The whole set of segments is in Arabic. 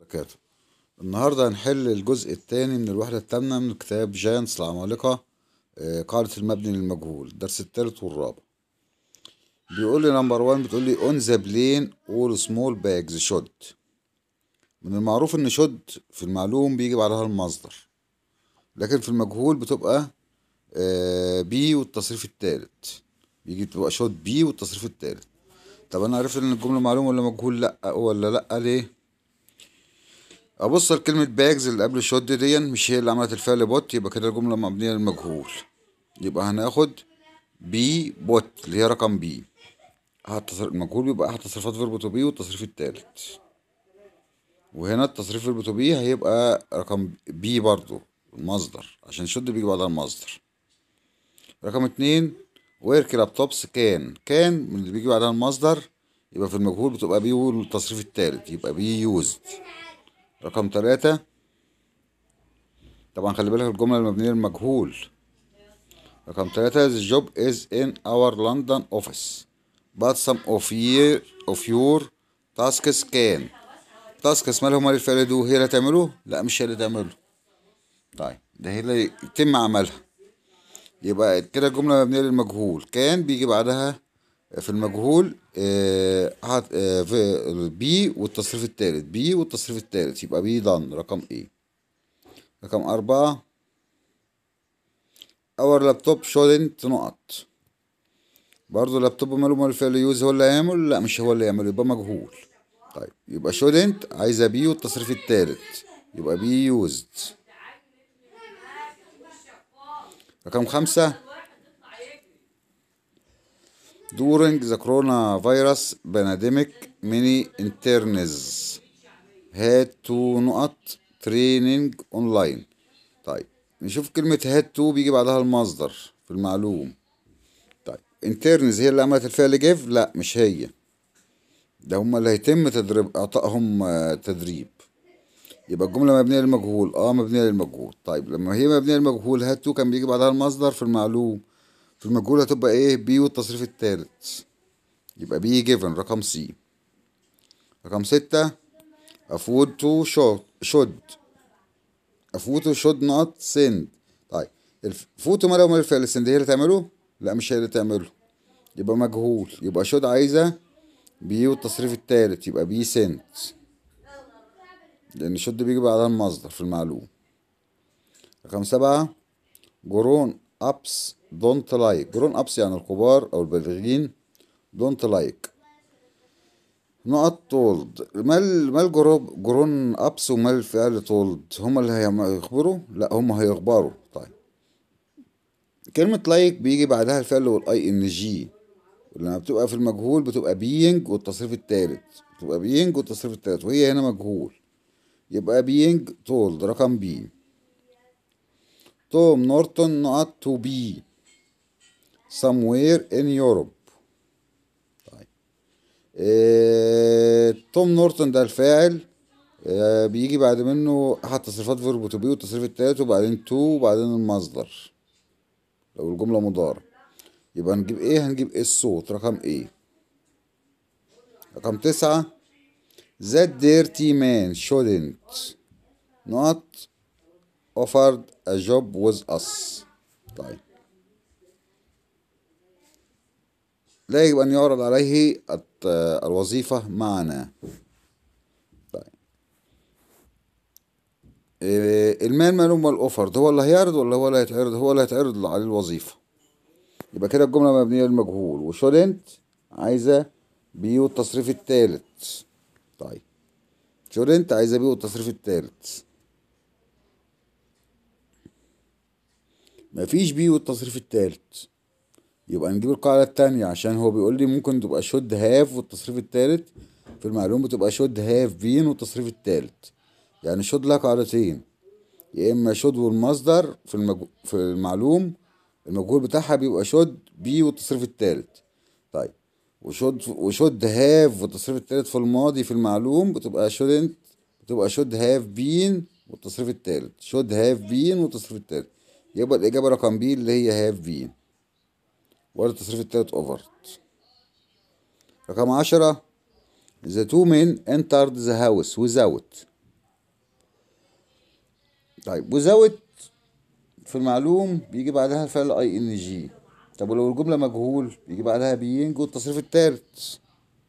وبركاته النهاردة هنحل الجزء الثاني من الوحدة الثامنة من كتاب جانس العمالقة آه، قاعدة المبني للمجهول الدرس الثالث والرابع بيقول لي نمبر 1 بتقول لي اون ذا بلين اول سمول باجز شد من المعروف ان شد في المعلوم بيجي بعدها المصدر لكن في المجهول بتبقى بي آه، والتصريف الثالث بيجي بتبقى شد بي والتصريف الثالث طب انا عرفت ان الجمله معلومه ولا مجهول لا ولا لا ليه ابص لكلمه باجز اللي قبل الشد دي, مش هي اللي عملت الفعل بوت يبقى كده الجمله مبنيه للمجهول يبقى هناخد بي بوت اللي هي رقم بي المجهول بيبقى احد تصرفات فيرب تو بي والتصريف التالت وهنا التصريف فيرب تو بي هيبقى رقم بي برضو المصدر عشان الشد بيجي بعدها المصدر رقم اتنين ويرك لابتوبس كان كان من اللي بيجي بعدها المصدر يبقى في المجهول بتبقى بي والتصريف التالت يبقى بي يوزد رقم تلاتة طبعا خلي بالك الجملة المبنية للمجهول رقم تلاتة the job is in our London office but some of, year, of your tasks can تاسكس مالهم مال الفعل دو هي اللي تعمله لا مش هي اللي تعمله طيب ده هي اللي يتم عملها يبقى كده الجملة مبنية للمجهول كان بيجي بعدها في المجهول آه، آه، في بي والتصريف الثالث بي والتصريف الثالث يبقى بي دان رقم ايه رقم أربعة اور لابتوب شودنت نقط برضه لابتوب ماله مال فعل يوز هو اللي هيعمل لا مش هو اللي يعمل يبقى مجهول طيب يبقى شودنت عايزه بي والتصريف الثالث يبقى بي يوزد رقم خمسة during the coronavirus pandemic, many interns had to not training online. طيب نشوف كلمة had to بيجي بعدها المصدر في المعلوم. طيب interns هي اللي عملت الفعل جيف لا مش هي. ده هما اللي هيتم تدريب اعطائهم آه، تدريب. يبقى الجملة مبنية للمجهول اه مبنية للمجهول طيب لما هي مبنية للمجهول هات تو كان بيجي بعدها المصدر في المعلوم في المجهول هتبقى ايه بي والتصريف التالت يبقى بي جيفن رقم سي رقم ستة افود تو شود افود تو شود نوت سند طيب الفوتو مالها ومال الفعل السند هي اللي تعمله لا مش هي اللي تعمله يبقى مجهول يبقى شود عايزة بي والتصريف التالت يبقى بي سنت لأن شد بيجي بعدها المصدر في المعلوم رقم سبعة جرون ابس دونت لايك جرون ابس يعني الكبار او البالغين دونت لايك نقط تولد ما ما الجروب جرون ابس وما الفعل تولد هما اللي هيخبروا لا هما هيخبروا طيب كلمة لايك بيجي بعدها الفعل والاي ان جي لما بتبقى في المجهول بتبقى بينج والتصريف التالت بتبقى بينج والتصريف التالت وهي هنا مجهول يبقى بينج تولد رقم بي توم نورتون not to be somewhere in Europe طيب اه... توم نورتون ده الفاعل اه... بيجي بعد منه أحد تصريفات فيرب تو بي والتصريف التالت وبعدين تو وبعدين المصدر لو الجملة مضارة يبقى هنجيب ايه هنجيب ايه الصوت رقم ايه رقم تسعة that dirty man shouldn't not offered a job with us طيب لا يجب أن يعرض عليه الوظيفة معنا طيب المان معلوم والأوفرد هو اللي هيعرض ولا هو اللي هيتعرض هو اللي هيتعرض عليه الوظيفة يبقى كده الجملة مبنية للمجهول وشولنت عايزة بيو التصريف التالت طيب شولنت عايزة بيو التصريف التالت مفيش بي والتصريف التالت يبقى نجيب القاعدة التانية عشان هو بيقول لي ممكن تبقى شود هاف والتصريف التالت في المعلومة بتبقى شود هاف بين والتصريف التالت يعني شود لها قاعدتين يا إما شود والمصدر في, المج... في المعلوم المجهول بتاعها بيبقى شود بي والتصريف التالت طيب وشود وشود هاف والتصريف التالت في الماضي في المعلوم بتبقى شودنت بتبقى شود هاف بين والتصريف التالت شود هاف بين والتصريف التالت يبقى الإجابة رقم بي اللي هي هاف في وارد التصريف التالت اوفرت رقم عشرة the two men entered the house without طيب without في المعلوم بيجي بعدها الفعل اي ان جي طب ولو الجملة مجهول يجي بعدها بينج والتصريف التالت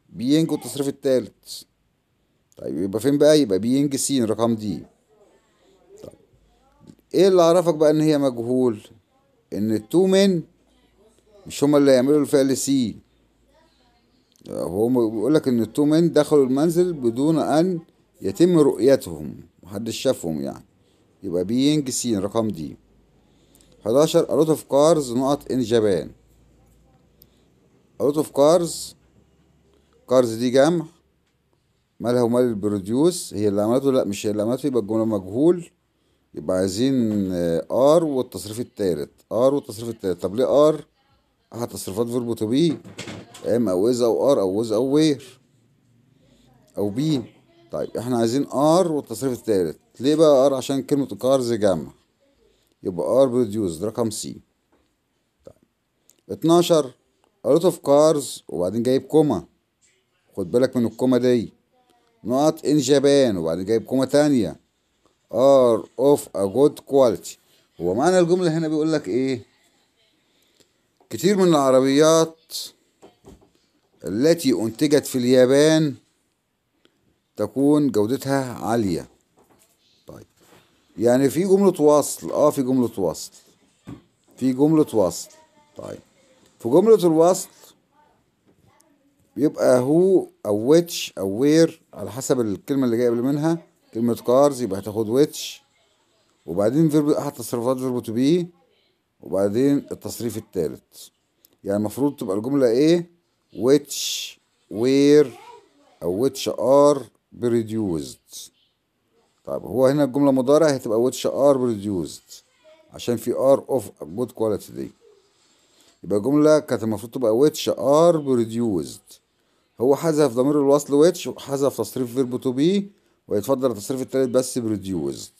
بينج والتصريف التالت طيب يبقى فين بقى يبقى بينج سين رقم دي ايه اللي عرفك بقى ان هي مجهول ان التو من مش هما اللي هيعملوا الفعل سي هو بيقول لك ان التو من دخلوا المنزل بدون ان يتم رؤيتهم محدش شافهم يعني يبقى بينج سين رقم دي 11 a اوف كارز نقط ان جابان a اوف كارز كارز دي جمع مالها ومال البروديوس هي اللي عملته لا مش هي اللي عملته يبقى الجملة مجهول يبقى عايزين ار آه، والتصريف التالت ار والتصريف التالت طب ليه ار احد تصريفات فيرب تو بي ام او از او ار او از او وير او بي طيب احنا عايزين ار والتصريف التالت ليه بقى ار عشان كلمة كارز جمع يبقى ار بروديوس رقم سي طيب 12 اوت اوف كارز وبعدين جايب كوما خد بالك من الكوما دي نقط ان جابان وبعدين جايب كوما تانية are of a good quality هو معنى الجملة هنا بيقول لك ايه كتير من العربيات التي انتجت في اليابان تكون جودتها عالية طيب يعني في جملة وصل اه في جملة وصل في جملة وصل طيب في جملة الوصل بيبقى هو أو which أو where على حسب الكلمة اللي جاية قبل منها كلمة كارز يبقى هتاخد ويتش وبعدين فيرب أحد تصريفات فيرب تو بي وبعدين التصريف التالت يعني المفروض تبقى الجملة إيه which where أو which are produced طيب هو هنا الجملة مضارع هتبقى which are produced عشان في are of good quality دي يبقى الجملة كانت المفروض تبقى which are produced هو حذف ضمير الوصل which وحذف تصريف فيرب to be ويتفضل التصريف الثالث بس بروديوزد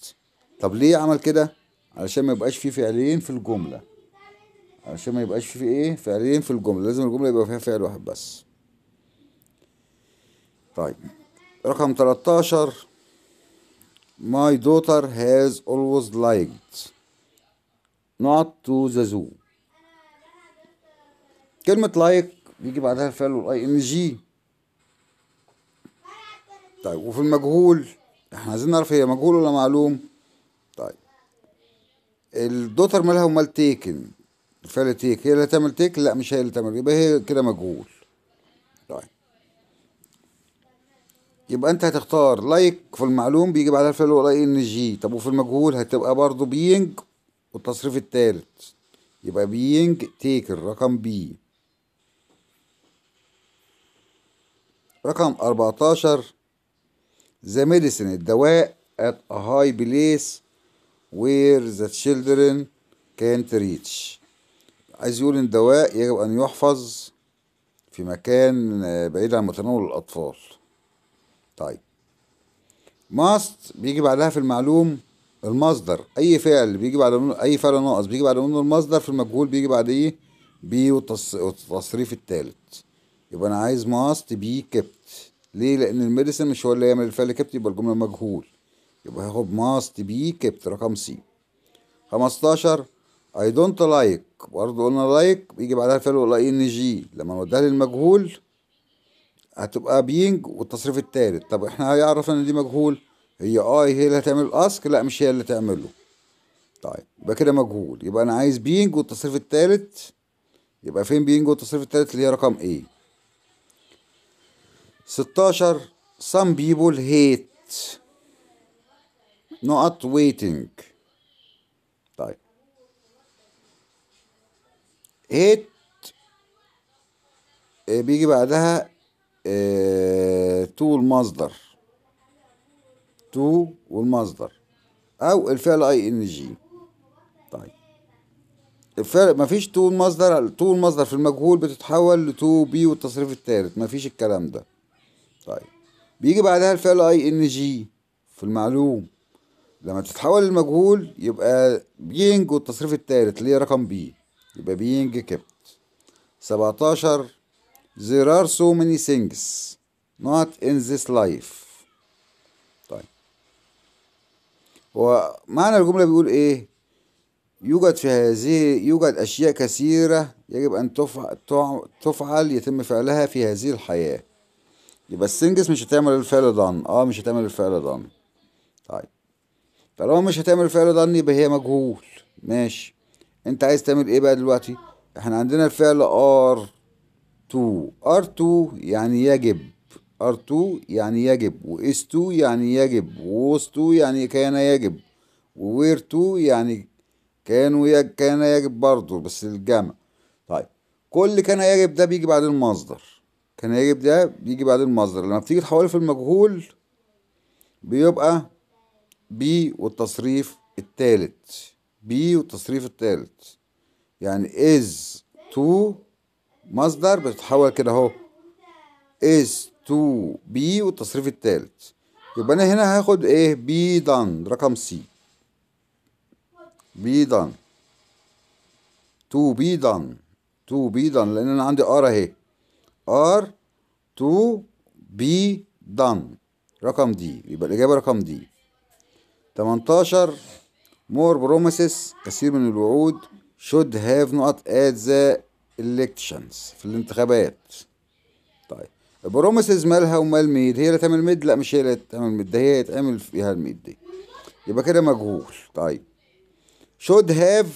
طب ليه عمل كده علشان ما يبقاش فيه فعلين في الجمله علشان ما يبقاش فيه ايه فعلين في الجمله لازم الجمله يبقى فيها فعل واحد بس طيب رقم 13 My daughter has always liked not to the zoo كلمة like بيجي بعدها الفعل والاي ان جي طيب وفي المجهول احنا عايزين نعرف هي مجهول ولا معلوم طيب الدوتر مالها ومال تيكن فعل تيك هي اللي هتعمل تيك لا مش هي اللي تعمل يبقى هي كده مجهول طيب يبقى انت هتختار لايك في المعلوم بيجي بعدها الفعل ولا ان جي طب وفي المجهول هتبقى برضو بينج والتصريف التالت يبقى بينج تيكن رقم بي رقم 14 The medicine الدواء at a high place where the children can't reach عايز يقول ان الدواء يجب ان يحفظ في مكان بعيد عن متناول الاطفال طيب must بيجي بعدها في المعلوم المصدر اي فعل بيجي بعد اي فعل ناقص بيجي بعد منه المصدر في المجهول بيجي بعد ايه بي والتصريف التالت يبقى انا عايز must be kept ليه لان الميديسن مش هو اللي يعمل الفعل كابت يبقى الجمله مجهول يبقى هاخد ماست بي كابت رقم سي 15 اي دونت لايك برضه قلنا لايك بيجي بعدها الفعل ولا ان جي لما نوديها للمجهول هتبقى بينج والتصريف التالت طب احنا هيعرف ان دي مجهول هي اي آه، هي اللي هتعمل الاسك لا مش هي اللي تعمله طيب يبقى كده مجهول يبقى انا عايز بينج والتصريف التالت يبقى فين بينج والتصريف التالت اللي هي رقم ايه 16 some people hate not waiting طيب hate آه، بيجي بعدها تو المصدر تو والمصدر او الفعل اي ان جي طيب ما مفيش تو المصدر تو المصدر في المجهول بتتحول لتو بي والتصريف الثالث مفيش الكلام ده طيب بيجي بعدها الفعل اي ان جي في المعلوم لما تتحول للمجهول يبقى بينج والتصريف التالت اللي هي رقم بي يبقى بينج كبت سبعتاشر there are so many things not in this life طيب هو معنى الجملة بيقول ايه يوجد في هذه يوجد أشياء كثيرة يجب أن تفعل يتم فعلها في هذه الحياة يبقى السنجس مش هتعمل الفعل دان اه مش هتعمل الفعل دان طيب طالما مش هتعمل الفعل دان يبقى هي مجهول ماشي انت عايز تعمل ايه بقى دلوقتي احنا عندنا الفعل ار تو ار تو يعني يجب ار تو يعني يجب واس تو يعني يجب ووس تو يعني كان يجب وير تو يعني كانوا يج... كان يجب برضه بس الجمع طيب كل كان يجب ده بيجي بعد المصدر كان هيجي ده بيجي بعد المصدر لما بتيجي تحوله في المجهول بيبقى بي والتصريف التالت بي والتصريف التالت يعني از تو مصدر بتتحول كده اهو از تو بي والتصريف التالت يبقى انا هنا هاخد ايه بي دان رقم سي بي دان تو بي دان تو بي دان لان انا عندي ار اهي are to be done رقم دي يبقى الإجابة رقم دي 18 more promises كثير من الوعود should have not at the elections في الانتخابات طيب البروميسز مالها ومال ميد هي اللي تعمل ميد لا مش هي اللي تعمل ميد ده هي هيتعمل فيها الميد دي يبقى كده مجهول طيب should have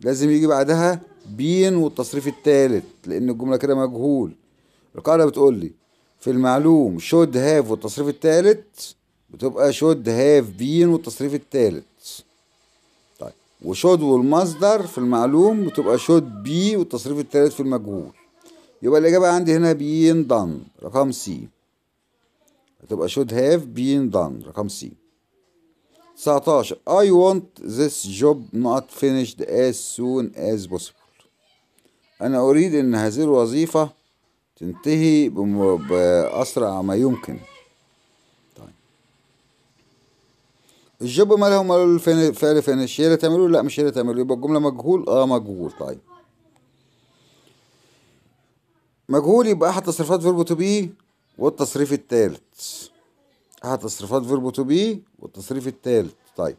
لازم يجي بعدها بين والتصريف الثالث لأن الجملة كده مجهول القاعدة بتقول لي في المعلوم شود هاف والتصريف الثالث بتبقى شود هاف بين والتصريف الثالث طيب وشود والمصدر في المعلوم بتبقى شود بي والتصريف الثالث في المجهول يبقى الإجابة عندي هنا بين دان رقم سي هتبقى should have بين done رقم سي 19 I want this job not finished as soon as possible أنا أريد أن هذه الوظيفة تنتهي بأسرع ما يمكن طيب الجوب ماله مال الفعل فينش هي اللي لا مش هي اللي يبقى الجملة مجهول اه مجهول طيب مجهول يبقى أحد تصريفات فيربو تو بي والتصريف التالت أحد تصريفات فيربو تو بي والتصريف التالت طيب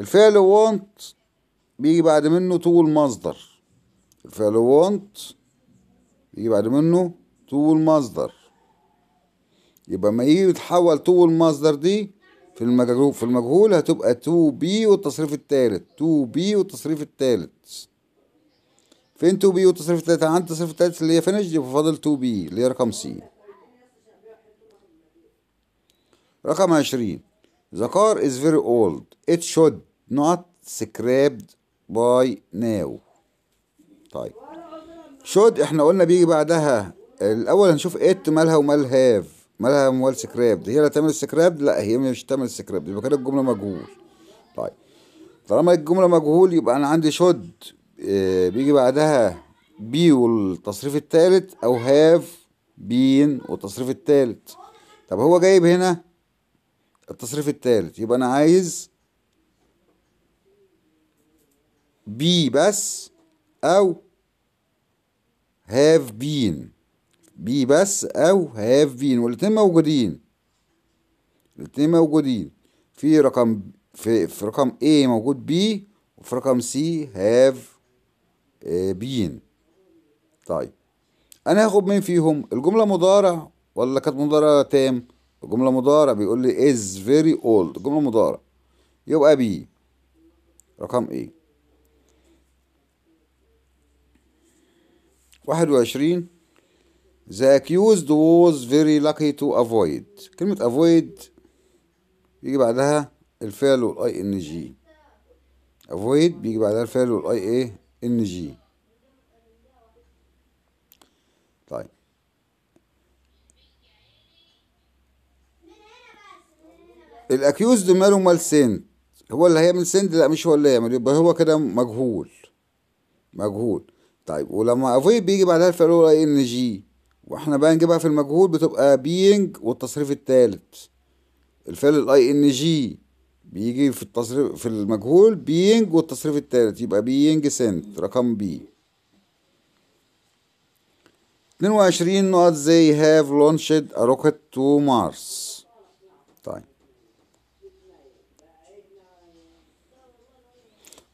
الفعل وانت بيجي بعد منه طول مصدر want يجي بعد منه تو المصدر يبقى ما يجي يتحول تو المصدر دي في المجهول في المجهول هتبقى 2 بي والتصريف التالت 2 بي والتصريف التالت فين 2 بي والتصريف التالت عند التصريف التالت اللي هي فينش يبقى فاضل 2 بي اللي هي رقم سي رقم 20 The car is very old it should not scrapped by now طيب شود احنا قلنا بيجي بعدها الاول هنشوف ات مالها ومال هاف مالها ومال سكراب هي لا تعمل سكراب لا هي مش تعمل سكراب يبقى كده الجمله مجهول طيب طالما الجمله مجهول يبقى انا عندي شود آه، بيجي بعدها بي والتصريف الثالث او هاف بين والتصريف الثالث طب هو جايب هنا التصريف الثالث يبقى انا عايز بي بس أو have been بي بس أو have been والاتنين موجودين الاتنين موجودين في رقم في, في رقم A موجود بي وفي رقم C have آه، been طيب أنا هاخد مين فيهم الجملة مضارع ولا كانت مضارع تام الجملة مضارع بيقول لي is very old جملة مضارع يبقى بي رقم A واحد وعشرين The accused was very lucky to avoid كلمة avoid بيجي بعدها الفعل والـ ing avoid بيجي بعدها الفعل والـ ing طيب الـ إيه طيب الاكيوزد ماله مال سند هو اللي هيعمل سند لا مش هو اللي هيعمل يبقى هو كده مجهول مجهول طيب ولما افوي بيجي بعدها الفعل الاولى ان جي واحنا بقى نجيبها في المجهول بتبقى بينج والتصريف الثالث الفعل الاي ان جي بيجي في التصريف في المجهول بينج والتصريف الثالث يبقى بينج سنت رقم بي 22 نقط زي هاف لونشد ا روكت تو مارس طيب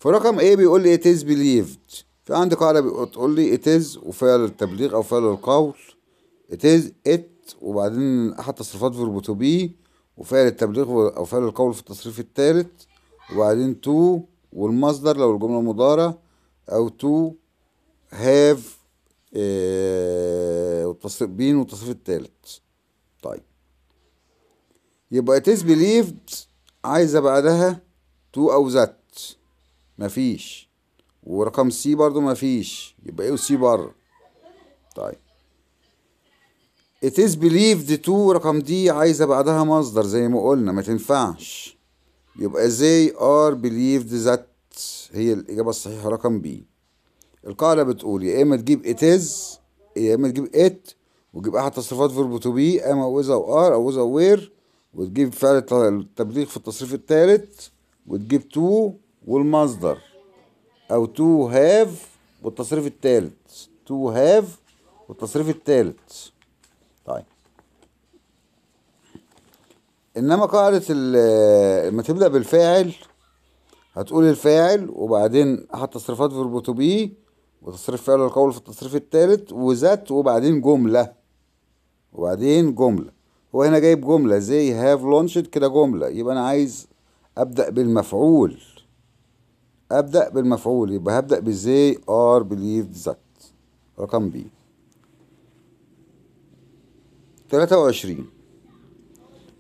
في رقم ايه بيقول لي اتس بيليفد في عندي قاعدة بتقول لي it is وفعل التبليغ او فعل القول it is it وبعدين احد تصريفات verb to be وفعل التبليغ او فعل القول في التصريف الثالث وبعدين to والمصدر لو الجملة مضارع او to have آه والتصريف بين والتصريف الثالث طيب يبقى it is believed عايزة بعدها to او that مفيش ورقم سي برضو مفيش يبقى ايه وسي بره طيب it is believed to رقم دي عايزة بعدها مصدر زي ما قلنا ما تنفعش يبقى they are believed that هي الإجابة الصحيحة رقم بي القاعدة بتقول يا إما تجيب it is يا إما تجيب it وتجيب أحد تصريفات verb to be أما with أو آر أو with أو where وتجيب فعل التبليغ في التصريف الثالث وتجيب to والمصدر او تو هاف والتصريف الثالث تو هاف والتصريف الثالث طيب انما قاعده آه، لما تبدا بالفاعل هتقول الفاعل وبعدين هات تصريفات فيربوتو بيه وتصريف فعل القول في التصريف الثالث وذات وبعدين جمله وبعدين جمله هو هنا جايب جمله زي هاف لونشد كده جمله يبقى انا عايز ابدا بالمفعول أبدأ بالمفعول يبقى هبدأ بزي ار believed that رقم بي 23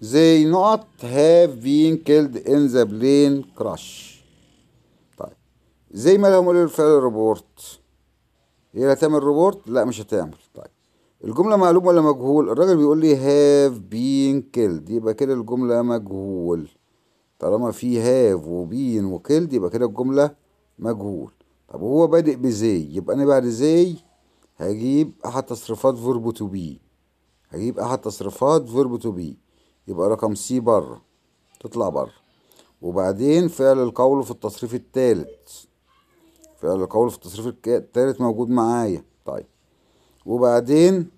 they not have been killed in the plane crash طيب زي ما لهم قالوا الفعل ريبورت هي إيه هتعمل ريبورت لا مش هتعمل طيب الجملة معلوم ولا مجهول الراجل بيقول لي have been killed يبقى كده الجملة مجهول طالما في هاف وبين وكلد يبقى كده الجملة مجهول طب هو بادئ بزي يبقى أنا بعد زي هجيب أحد تصريفات فيرب تو بي هجيب أحد تصريفات فيرب تو بي يبقى رقم سي بره تطلع بره وبعدين فعل القول في التصريف التالت فعل القول في التصريف التالت موجود معايا طيب وبعدين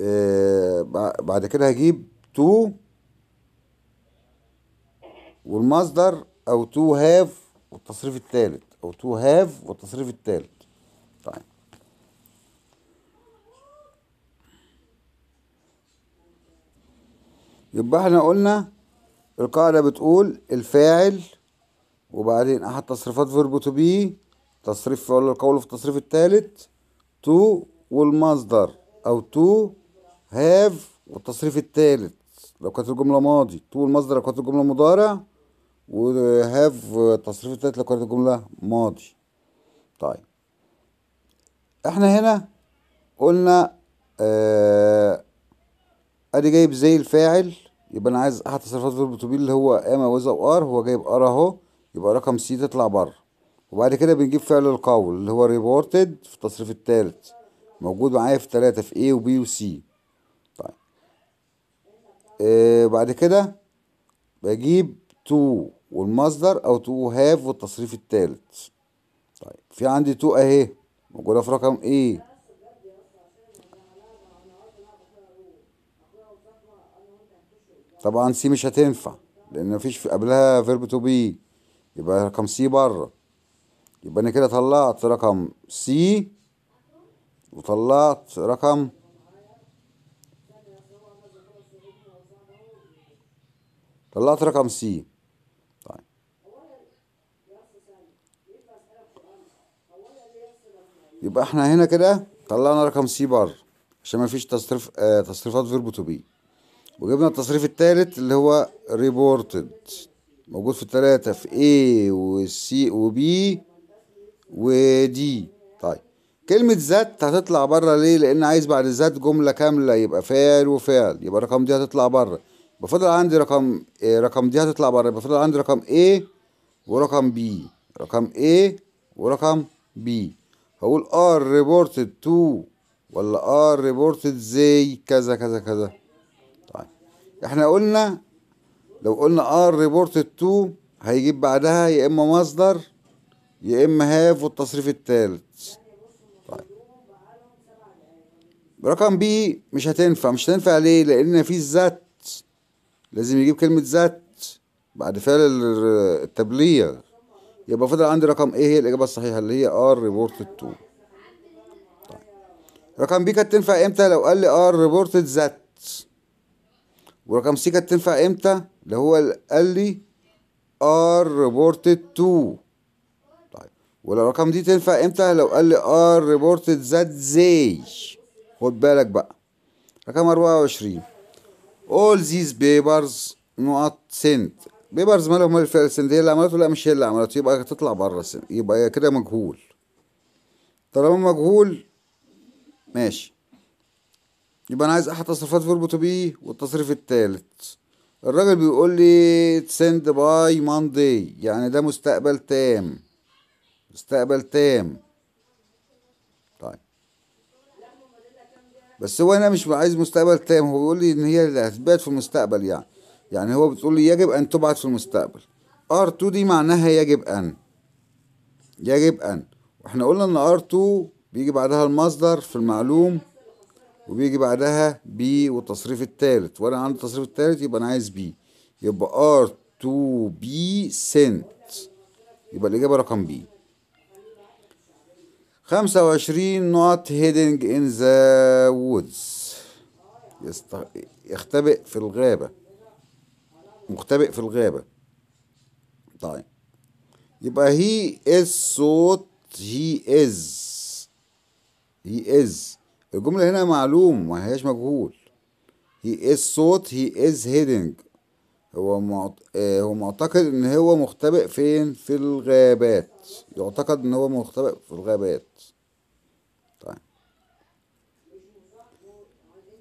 آه، بعد كده هجيب to والمصدر او to have والتصريف الثالث او to have والتصريف الثالث طيب يبقى احنا قلنا القاعدة بتقول الفاعل وبعدين احد تصريفات فيرب تو بي تصريف ولا القول في التصريف الثالث تو والمصدر او تو هاف والتصريف الثالث لو كانت الجملة ماضي تو المصدر لو كانت الجملة مضارع وهاف التصريف الثالث لو كانت الجملة ماضي طيب احنا هنا قلنا آه ادي جايب زي الفاعل يبقى انا عايز احد تصرفات فيرب تو بي اللي هو اما وذا وار هو جايب ار اهو يبقى رقم سي تطلع بره وبعد كده بنجيب فعل القول اللي هو ريبورتد في التصريف الثالث موجود معايا في ثلاثة في A و B و C آه، بعد كده بجيب تو والمصدر او تو هاف والتصريف التالت طيب في عندي تو اهي موجوده في رقم ايه طبعا سي مش هتنفع لان مفيش في قبلها فيرب تو بي يبقى رقم سي بره يبقى انا كده طلعت رقم سي وطلعت رقم طلعت رقم سي طيب يبقى احنا هنا كده طلعنا رقم سي بره عشان ما فيش تصريف آه تصريفات فيرب تو بي وجبنا التصريف الثالث اللي هو ريبورتد موجود في الثلاثة في A B و ودي طيب كلمة ذات هتطلع بره ليه؟ لأن عايز بعد ذات جملة كاملة يبقى فعل وفعل يبقى الرقم دي هتطلع بره بفضل عندي رقم رقم دي هتطلع بره بفضل عندي رقم A ورقم B رقم A ورقم B هقول R reported to ولا R reported زي كذا كذا كذا طيب احنا قلنا لو قلنا R reported to هيجيب بعدها يا اما مصدر يا اما هاف والتصريف التالت طيب رقم B مش هتنفع مش هتنفع ليه لان في ذات لازم يجيب كلمة ذات بعد فعل التبليغ يبقى فضل عندي رقم ايه هي الإجابة الصحيحة اللي هي ار ريبورتد تو طيب رقم بي كانت تنفع امتى لو قال لي ار ريبورتد ذات ورقم سي كانت تنفع امتى اللي هو قال لي ار ريبورتد تو طيب ولا رقم دي تنفع امتى لو قال لي ار ريبورتد ذات زي خد بالك بقى رقم 24 all these papers not sent بيبرز مالهم هي الفعل السند هي اللي عملته لا مش هي اللي عملته يبقى تطلع بره السند يبقى كده مجهول طالما مجهول ماشي يبقى انا عايز احد تصرفات فيرب تو بي والتصريف التالت الراجل بيقول لي سند باي ماندي يعني ده مستقبل تام مستقبل تام بس هو انا مش عايز مستقبل تام هو بيقول لي ان هي الاثبات في المستقبل يعني يعني هو بتقول لي يجب ان تبعت في المستقبل ار 2 دي معناها يجب ان يجب ان واحنا قلنا ان ار 2 بيجي بعدها المصدر في المعلوم وبيجي بعدها بي والتصريف التالت وانا عندي التصريف التالت يبقى انا عايز بي يبقي ار R2 بي سنت يبقى الاجابه رقم بي خمسة وعشرين نوت هيدنج إن ذا وودز يختبئ في الغابة مختبئ في الغابة طيب يبقى هي از صوت هي از هي از الجملة هنا معلوم ما هياش مجهول هي از صوت هي از هيدنج هو آه، هو معتقد ان هو مختبئ فين في الغابات يعتقد ان هو مختبئ في الغابات طيب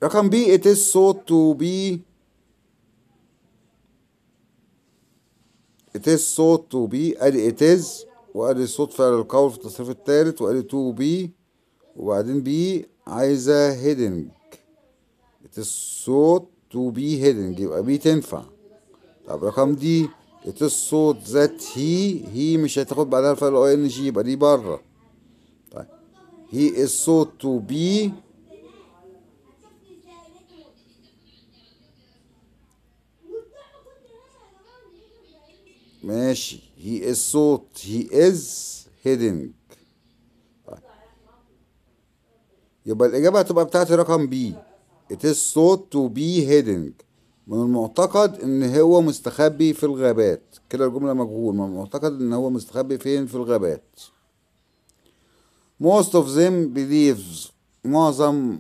رقم بي ات is سو تو بي ات is سو تو بي ادي ات is وادي صوت فعل القول في التصريف الثالث وادي تو بي وبعدين بي عايزه هيدنج ات is سو تو بي هيدنج يبقى بي تنفع طب رقم دي ات الصوت ذات هي هي مش هتاخد بعدها الفعل او ان جي يبقى دي بره طيب هي الصوت تو بي ماشي هي الصوت هي از هيدنج طيب. يبقى الإجابة هتبقى بتاعت رقم بي ات الصوت تو بي هيدنج من المعتقد ان هو مستخبي في الغابات كده الجمله مجهول من المعتقد ان هو مستخبي فين في الغابات most of them believes معظم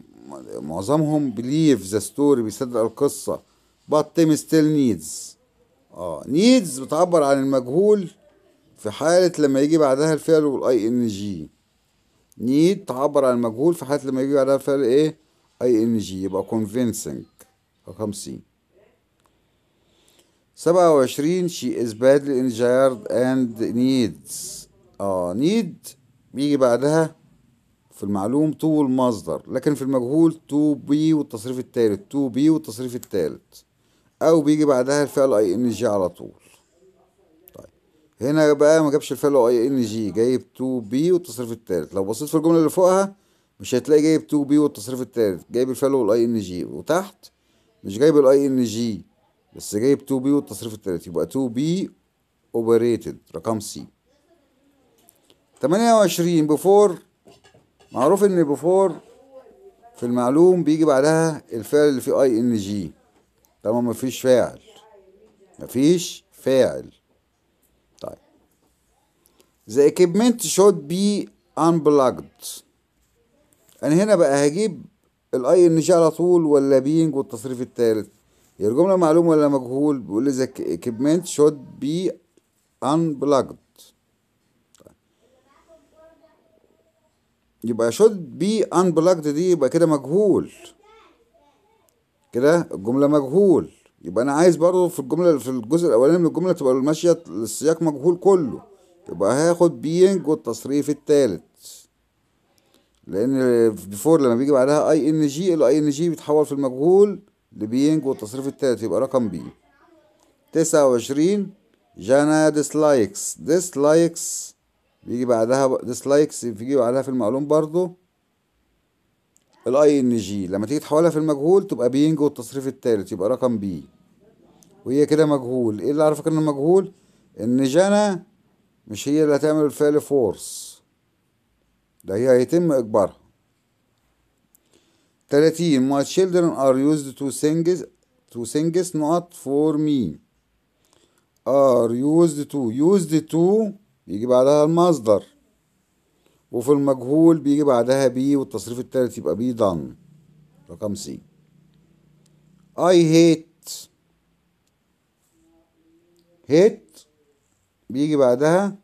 معظمهم believe the story بيصدق القصة but Tim still needs اه needs بتعبر عن المجهول في حالة لما يجي بعدها الفعل والاي ان جي need تعبر عن المجهول في حالة لما يجي بعدها الفعل ايه اي ان جي يبقى convincing رقم سي سبعة وعشرين she is badly injured and needs اه need بيجي بعدها في المعلوم to المصدر لكن في المجهول to be والتصريف التالت to be والتصريف التالت أو بيجي بعدها الفعل اي ان جي على طول طيب هنا بقى ما جابش الفعل اي ان جي جايب تو بي والتصريف التالت لو بصيت في الجملة اللي فوقها مش هتلاقي جايب تو بي والتصريف التالت جايب الفعل والاي ان جي وتحت مش جايب الاي ان جي بس جايب 2 بي والتصريف التالت يبقى 2 بي اوبريتد رقم سي 28 بفور معروف ان بفور في المعلوم بيجي بعدها الفعل اللي فيه اي ان جي طبعا مفيش فاعل مفيش فاعل طيب the equipment should be unplugged انا هنا بقى هجيب الاي ان جي على طول ولا بينج والتصريف التالت يرجم الجملة معلوم ولا مجهول بيقول لي ذا equipment should be unplugged طيب. يبقى should be unplugged دي يبقى كده مجهول كده الجملة مجهول يبقى انا عايز برضه في الجملة في الجزء الاولاني من الجملة تبقى ماشية السياق مجهول كله يبقى هاخد being والتصريف التالت لان بفور لما بيجي بعدها اي ان جي الاي ان جي بيتحول في المجهول لبينج والتصريف التالت يبقى رقم بي تسعة وعشرين جانا ديسلايكس ديسلايكس بيجي بعدها ديسلايكس بيجي بعدها في المعلوم برضو الاي ان جي لما تيجي تحولها في المجهول تبقى بينج والتصريف التالت يبقى رقم بي وهي كده مجهول ايه اللي عرفك انه مجهول ان جانا مش هي اللي هتعمل الفعل فورس ده هي هيتم اجبارها 30 My children are used to sing to sing is not for me are used to used to بيجي بعدها المصدر وفي المجهول بيجي بعدها بي والتصريف التالت يبقى بي done رقم سي I hate hate بيجي بعدها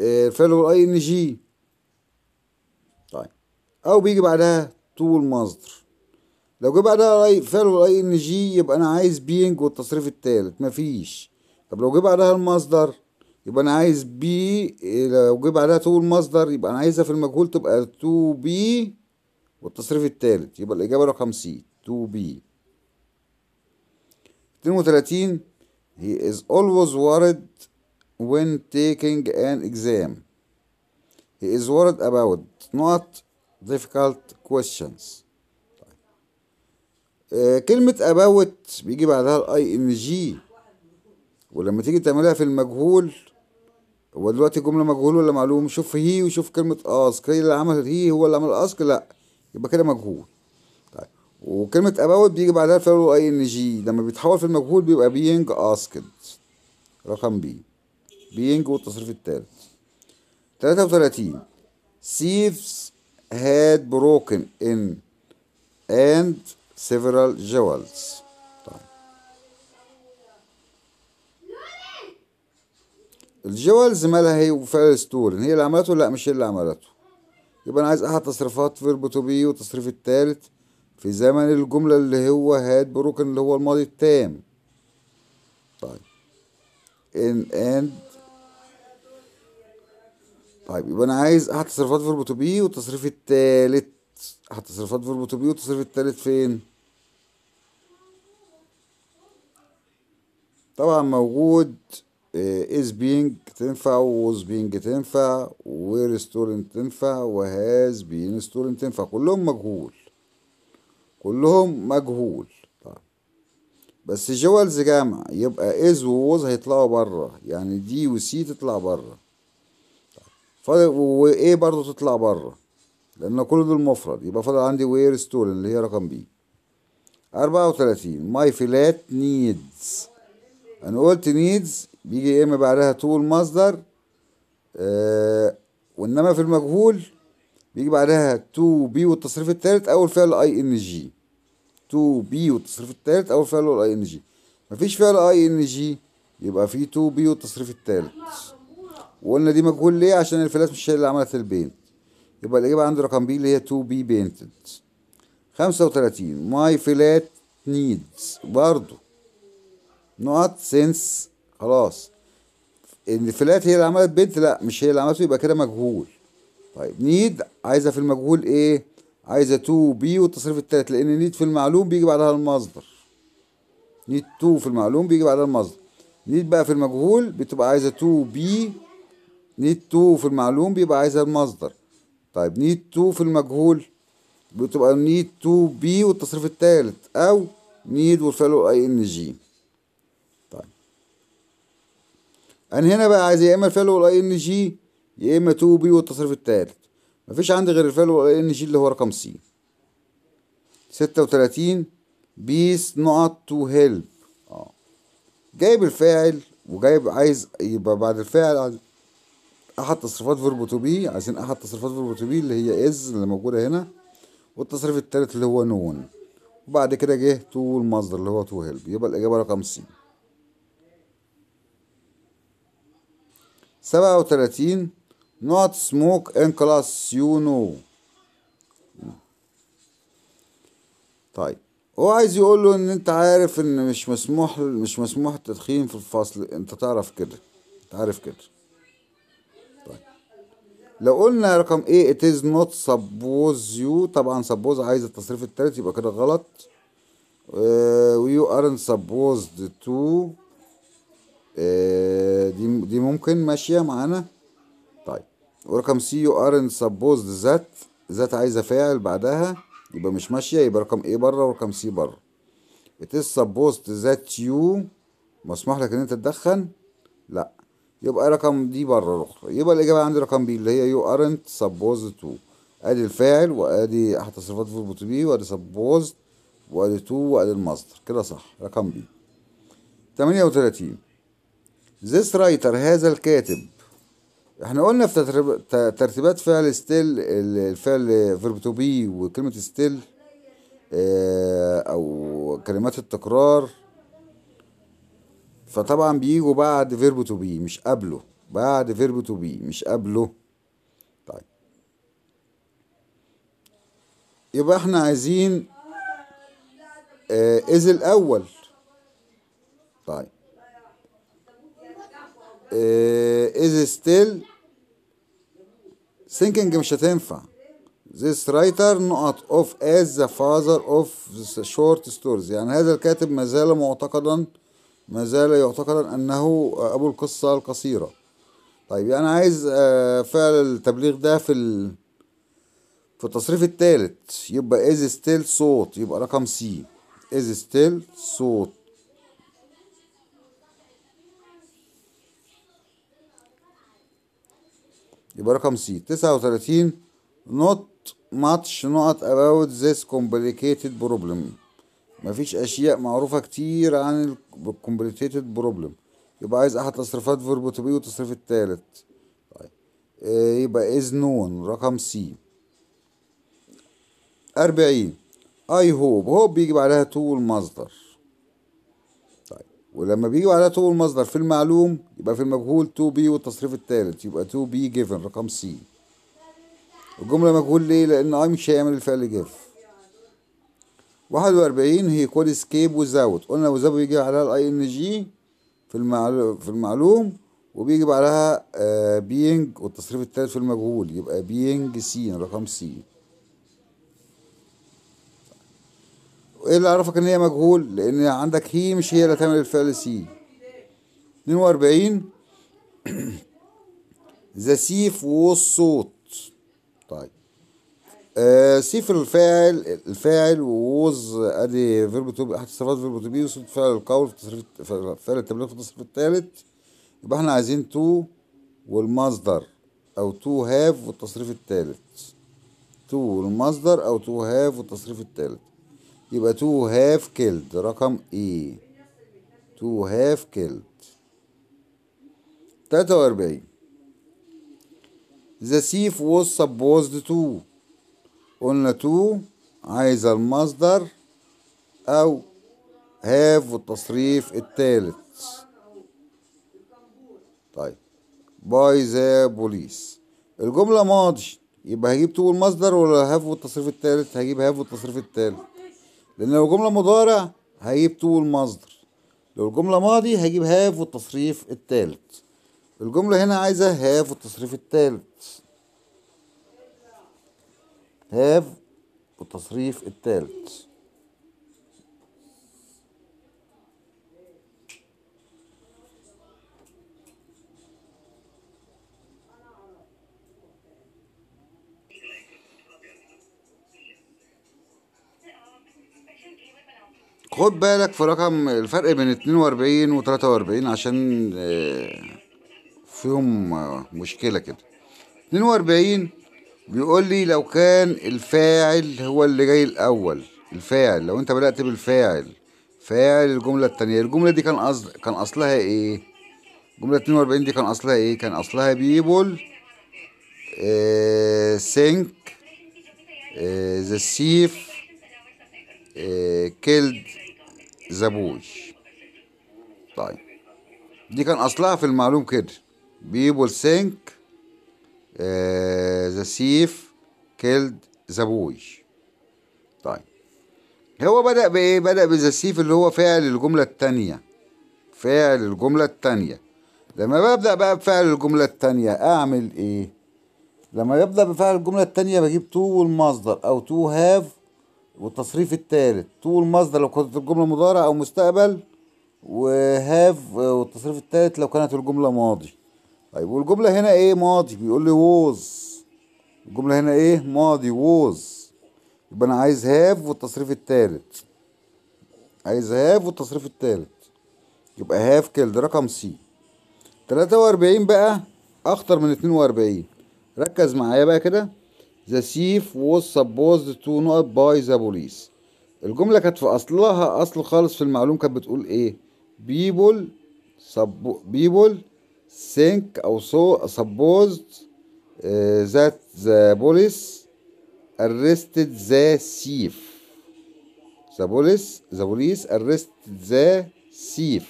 الفعل آه، الاي ان جي أو بيجي بعدها طول مصدر لو جه بعدها فعل اي ان جي يبقى أنا عايز بينج والتصريف التالت مفيش طب لو جه بعدها المصدر يبقى أنا عايز بي لو جه بعدها طول مصدر يبقى أنا عايزها في المجهول تبقى 2 بي والتصريف التالت يبقى الإجابة رقم سي 2 بي 32 he is always worried when taking an exam he is worried about not difficult questions طيب. آه، كلمة about بيجي بعدها الاي ان جي ولما تيجي تعملها في المجهول هو دلوقتي جملة مجهول ولا معلوم شوف هي وشوف كلمة ask هي اللي عملت هي هو اللي عمل ask لا يبقى كده مجهول طيب وكلمة about بيجي بعدها الفعل الاي ان جي لما بيتحول في المجهول بيبقى being asked رقم بي being والتصريف الثالث 33 thieves had broken in and several jewels طيب. الجوالز مالها هي وفعل ستور هي اللي عملته لا مش هي اللي عملته يبقى انا عايز احد تصريفات فيرب تو بي والتصريف الثالث في زمن الجملة اللي هو هاد بروكن اللي هو الماضي التام طيب in and طيب يبقى انا عايز احط تصريفات فيربو تو بي والتصريف التالت احط تصريفات فيربو تو بي والتصريف التالت فين طبعا موجود از آه، بينج تنفع ووز بينج تنفع وير ستورن تنفع وهاز بين ستورن تنفع كلهم مجهول كلهم مجهول طيب بس جوالز جامع يبقى از ووز هيطلعوا بره يعني دي وسي تطلع بره فاضل وايه برضه تطلع بره لان كل دول مفرد يبقى فاضل عندي وير ستول اللي هي رقم بي أربعة وتلاتين ماي فلات نيدز انا قلت نيدز بيجي يا اما بعدها طول مصدر آه وانما في المجهول بيجي بعدها تو بي والتصريف الثالث اول فعل اي ان جي تو بي والتصريف الثالث اول فعل اي ان جي مفيش فعل اي ان جي يبقى في تو بي والتصريف الثالث وقلنا دي مجهول ليه عشان الفلاس مش هي اللي عملت البينت يبقى الإجابة عندي رقم بي اللي هي تو بي بينتد 35 ماي فلات نيدز برضو نقط سنس خلاص إن الفلات هي اللي عملت بنت لا مش هي اللي عملته يبقى كده مجهول طيب نيد عايزه في المجهول ايه عايزه تو بي والتصريف التالت لان نيد في المعلوم بيجي بعدها المصدر نيد تو في المعلوم بيجي بعدها المصدر نيد بقى في المجهول بتبقى عايزه تو بي نيد تو في المعلوم بيبقى عايزها المصدر طيب نيد تو في المجهول بتبقى نيد تو بي والتصريف التالت او نيد والفالو اي ان جي طيب انا هنا بقى عايز يا اما الفعل اي ان جي يا اما تو بي والتصريف التالت مفيش عندي غير الفعل اي ان جي اللي هو رقم سي ستة وتلاتين بيس نقط تو هيلب اه جايب الفاعل وجايب عايز يبقى بعد الفاعل احد تصريفات فيربو تو بي عايزين احد تصريفات فيربو تو بي اللي هي از اللي موجوده هنا والتصريف الثالث اللي هو نون وبعد كده جه تو المصدر اللي هو تو هيلب يبقى الاجابه رقم سي سبعة وتلاتين not smoke in class you know طيب هو عايز يقول له ان انت عارف ان مش مسموح مش مسموح التدخين في الفصل انت تعرف كده انت عارف كده لو قلنا رقم ايه it is not suppose you طبعا suppose عايز التصريف التالت يبقى كده غلط you آه، aren't supposed to آه، دي دي ممكن ماشيه معانا طيب ورقم سي يو ارنت supposed ذات ذات عايزه فاعل بعدها يبقى مش ماشيه يبقى رقم ايه بره ورقم سي بره it is supposed that you مسموح لك ان انت تدخن لا يبقى رقم دي بره الأخرى يبقى الإجابة عندي رقم بي اللي هي يو أرنت سبوز تو أدي الفاعل وأدي تصريفات فيرب تو بي وأدي سبوز وأدي تو وأدي المصدر كده صح رقم بي 38 وتلاتين ذيس رايتر هذا الكاتب احنا قلنا في ترتيبات فعل ستيل الفعل فيرب تو بي وكلمة ستيل اه أو كلمات التكرار فطبعا بيجوا بعد فيرب تو بي مش قبله بعد فيرب تو بي مش قبله طيب يبقى احنا عايزين آه الأول طيب از ستيل ثينكينج مش هتنفع This writer not of as the father of the short stories يعني هذا الكاتب ما زال معتقدا ما زال يعتقد أنه آه، أبو القصة القصيرة طيب يعني أنا عايز آه، فعل التبليغ ده في ال... في التصريف الثالث يبقى is still صوت يبقى رقم سي is still صوت يبقى رقم سي تسعة وتلاتين not much not about this complicated problem مفيش اشياء معروفة كتير عن الكومبليتيتد بروبلم يبقى عايز احد تصريفات فيرب تو بي والتصريف التالت طيب آه، يبقى از نون رقم سي أربعين اي هوب هوب بيجي بعدها تو المصدر طيب ولما بيجي بعدها تو المصدر في المعلوم يبقى في المجهول تو بي والتصريف التالت يبقى تو بي جيفن رقم سي الجملة مجهول ليه لأن اي مش هيعمل الفعل جيف 41 هي كول سكيب وزاوت قلنا وزاوت بيجي عليها الاي ان جي في المعلوم في المعلوم وبيجي بعدها بينج آه، والتصريف الثالث في المجهول يبقى بينج سين رقم سين ايه اللي عرفك ان هي مجهول لان عندك هي مش هي اللي تعمل الفعل سي 42 ذا سيف والصوت طيب آه، سيف الفاعل الفاعل ووز ادي فيرب تو احد صفات فيرب تو بي وصوت فعل القول في التصريف فعل التبليغ في التصريف الثالث يبقى احنا عايزين تو والمصدر او تو هاف والتصريف الثالث تو والمصدر او تو هاف والتصريف الثالث يبقى تو هاف كيلد رقم اي e. تو هاف كيلد 43 ذا سيف ووز سبوزد تو قلنا تو عايزة المصدر أو هاف والتصريف التالت طيب باي ذا بوليس الجملة ماضي يبقى هجيب تو المصدر ولا هاف والتصريف التالت هجيب هاف والتصريف التالت لأن لو جملة مضارع هجيب تو المصدر لو الجملة ماضي هجيب هاف والتصريف التالت الجملة هنا عايزة هاف والتصريف التالت هاف والتصريف الثالث خد بالك في رقم الفرق بين 42 و 43 عشان آه، فيهم مشكلة كده 42 بيقول لي لو كان الفاعل هو اللي جاي الاول الفاعل لو انت بدات بالفاعل فاعل الجمله الثانيه الجمله دي كان أصل... كان اصلها ايه الجمله 42 دي كان اصلها ايه كان اصلها بيبل سينك ذا سيف كيلد ذا بوي طيب دي كان اصلها في المعلوم كده بيبل سينك آه، ذا سيف كيلد ذا بوي طيب هو بدأ بإيه؟ بدأ بذا سيف اللي هو فعل الجملة التانية فعل الجملة التانية لما ببدأ بقى بفعل الجملة التانية أعمل إيه؟ لما يبدأ بفعل الجملة التانية بجيب تو والمصدر أو تو هاف والتصريف التالت تو المصدر لو كانت الجملة مضارع أو مستقبل وهاف والتصريف التالت لو كانت الجملة ماضي طيب والجملة هنا ايه ماضي بيقول لي ووز الجملة هنا ايه ماضي ووز يبقى انا عايز هاف والتصريف التالت عايز هاف والتصريف التالت يبقى هاف كيلد رقم سي تلاتة واربعين بقى اخطر من اتنين واربعين ركز معايا بقى كده ذا سيف was supposed to not باي the police الجملة كانت في أصلها أصل خالص في المعلوم كانت بتقول إيه بيبول سبو بيبول think so supposed uh, that the police arrested the thief. The police the police arrested the thief.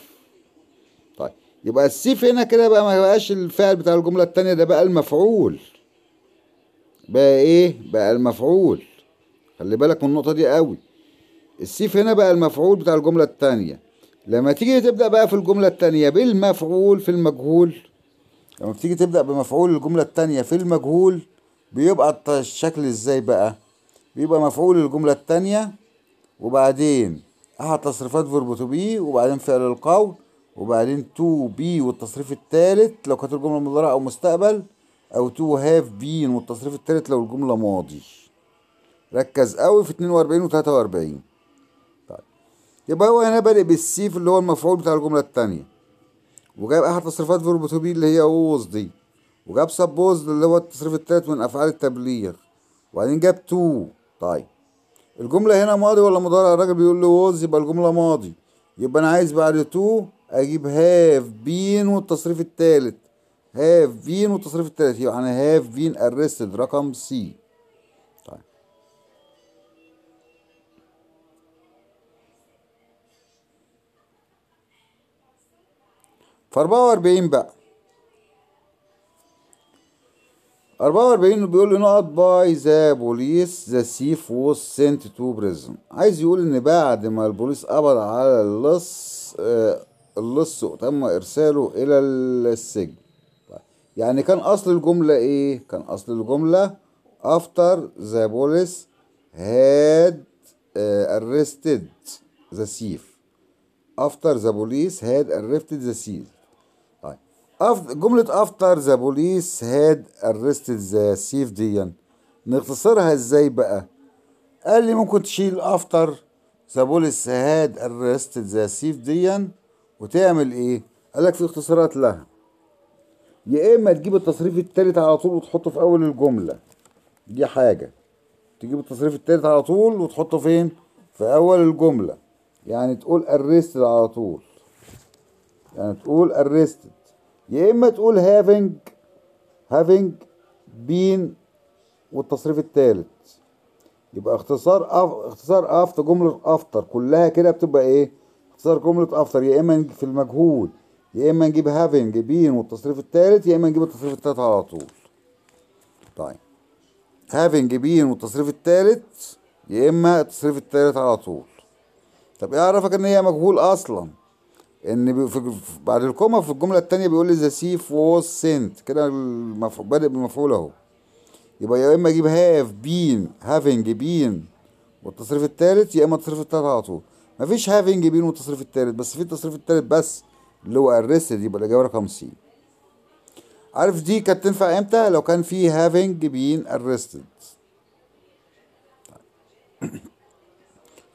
طيب يبقى السيف هنا كده بقى ما بقاش الفعل بتاع الجملة التانية ده بقى المفعول. بقى ايه؟ بقى المفعول. خلي بالك من النقطة دي قوي. السيف هنا بقى المفعول بتاع الجملة التانية. لما تيجي تبدأ بقى في الجملة التانية بالمفعول في المجهول لما بتيجي تبدأ بمفعول الجملة التانية في المجهول بيبقى الشكل ازاي بقى بيبقى مفعول الجملة التانية وبعدين أحد تصريفات فيرب تو بي وبعدين فعل القول وبعدين تو بي والتصريف التالت لو كانت الجملة مضارع أو مستقبل أو تو هاف بين والتصريف التالت لو الجملة ماضي ركز قوي في 42 و 43 يبقى هو هنا بادئ بالسيف اللي هو المفعول بتاع الجملة التانية وجاب احد تصريفات فيرب تو بي اللي هي اوز دي وجاب سبوز اللي هو التصريف التالت من افعال التبليغ وبعدين جاب تو طيب الجملة هنا ماضي ولا مضارع الراجل بيقول له ووز يبقى الجملة ماضي يبقى انا عايز بعد تو اجيب هاف بين والتصريف التالت هاف بين والتصريف التالت يعني هاف بين ارستد رقم سي فأربعة وأربعين بقى أربعة وأربعين بيقول لي نقط باي ذا بوليس ذا سيف ووز سنت تو بريزن عايز يقول إن بعد ما البوليس قبض على اللص آه اللص وتم إرساله إلى السجن يعني كان أصل الجملة إيه؟ كان أصل الجملة after the police had آه، arrested the thief after the police had arrested the thief جملة افتر ذا بوليس هاد ارستد ذا سيف دي نختصرها ازاي بقى قال لي ممكن تشيل افتر ذا بوليس هاد ارستد ذا سيف دي وتعمل ايه قال لك في اختصارات لها يا اما تجيب التصريف التالت على طول وتحطه في اول الجملة دي حاجة تجيب التصريف التالت على طول وتحطه فين في اول الجملة يعني تقول ارستد على طول يعني تقول ارستد يا اما تقول having having been والتصريف الثالث يبقى اختصار أف... اختصار after جمله after كلها كده بتبقى ايه اختصار جمله after يا اما في المجهول يا اما نجيب having been والتصريف الثالث يا اما نجيب التصريف الثالث على طول طيب having been والتصريف الثالث يا اما التصريف الثالث على طول طب ايه عرفك ان هي مجهول اصلا ان في بعد الكوما في الجمله الثانيه بيقول لي ذا سيف ووز سنت كده بادئ بالمفعول اهو يبقى يا اما اجيب هاف بين هافينج بين والتصريف الثالث يا اما التصريف الثالث على طول مفيش هافينج بين والتصريف الثالث بس في التصريف الثالث بس اللي هو ارستد يبقى الاجابه رقم سي عارف دي كانت تنفع امتى لو كان في هافينج بين ارستد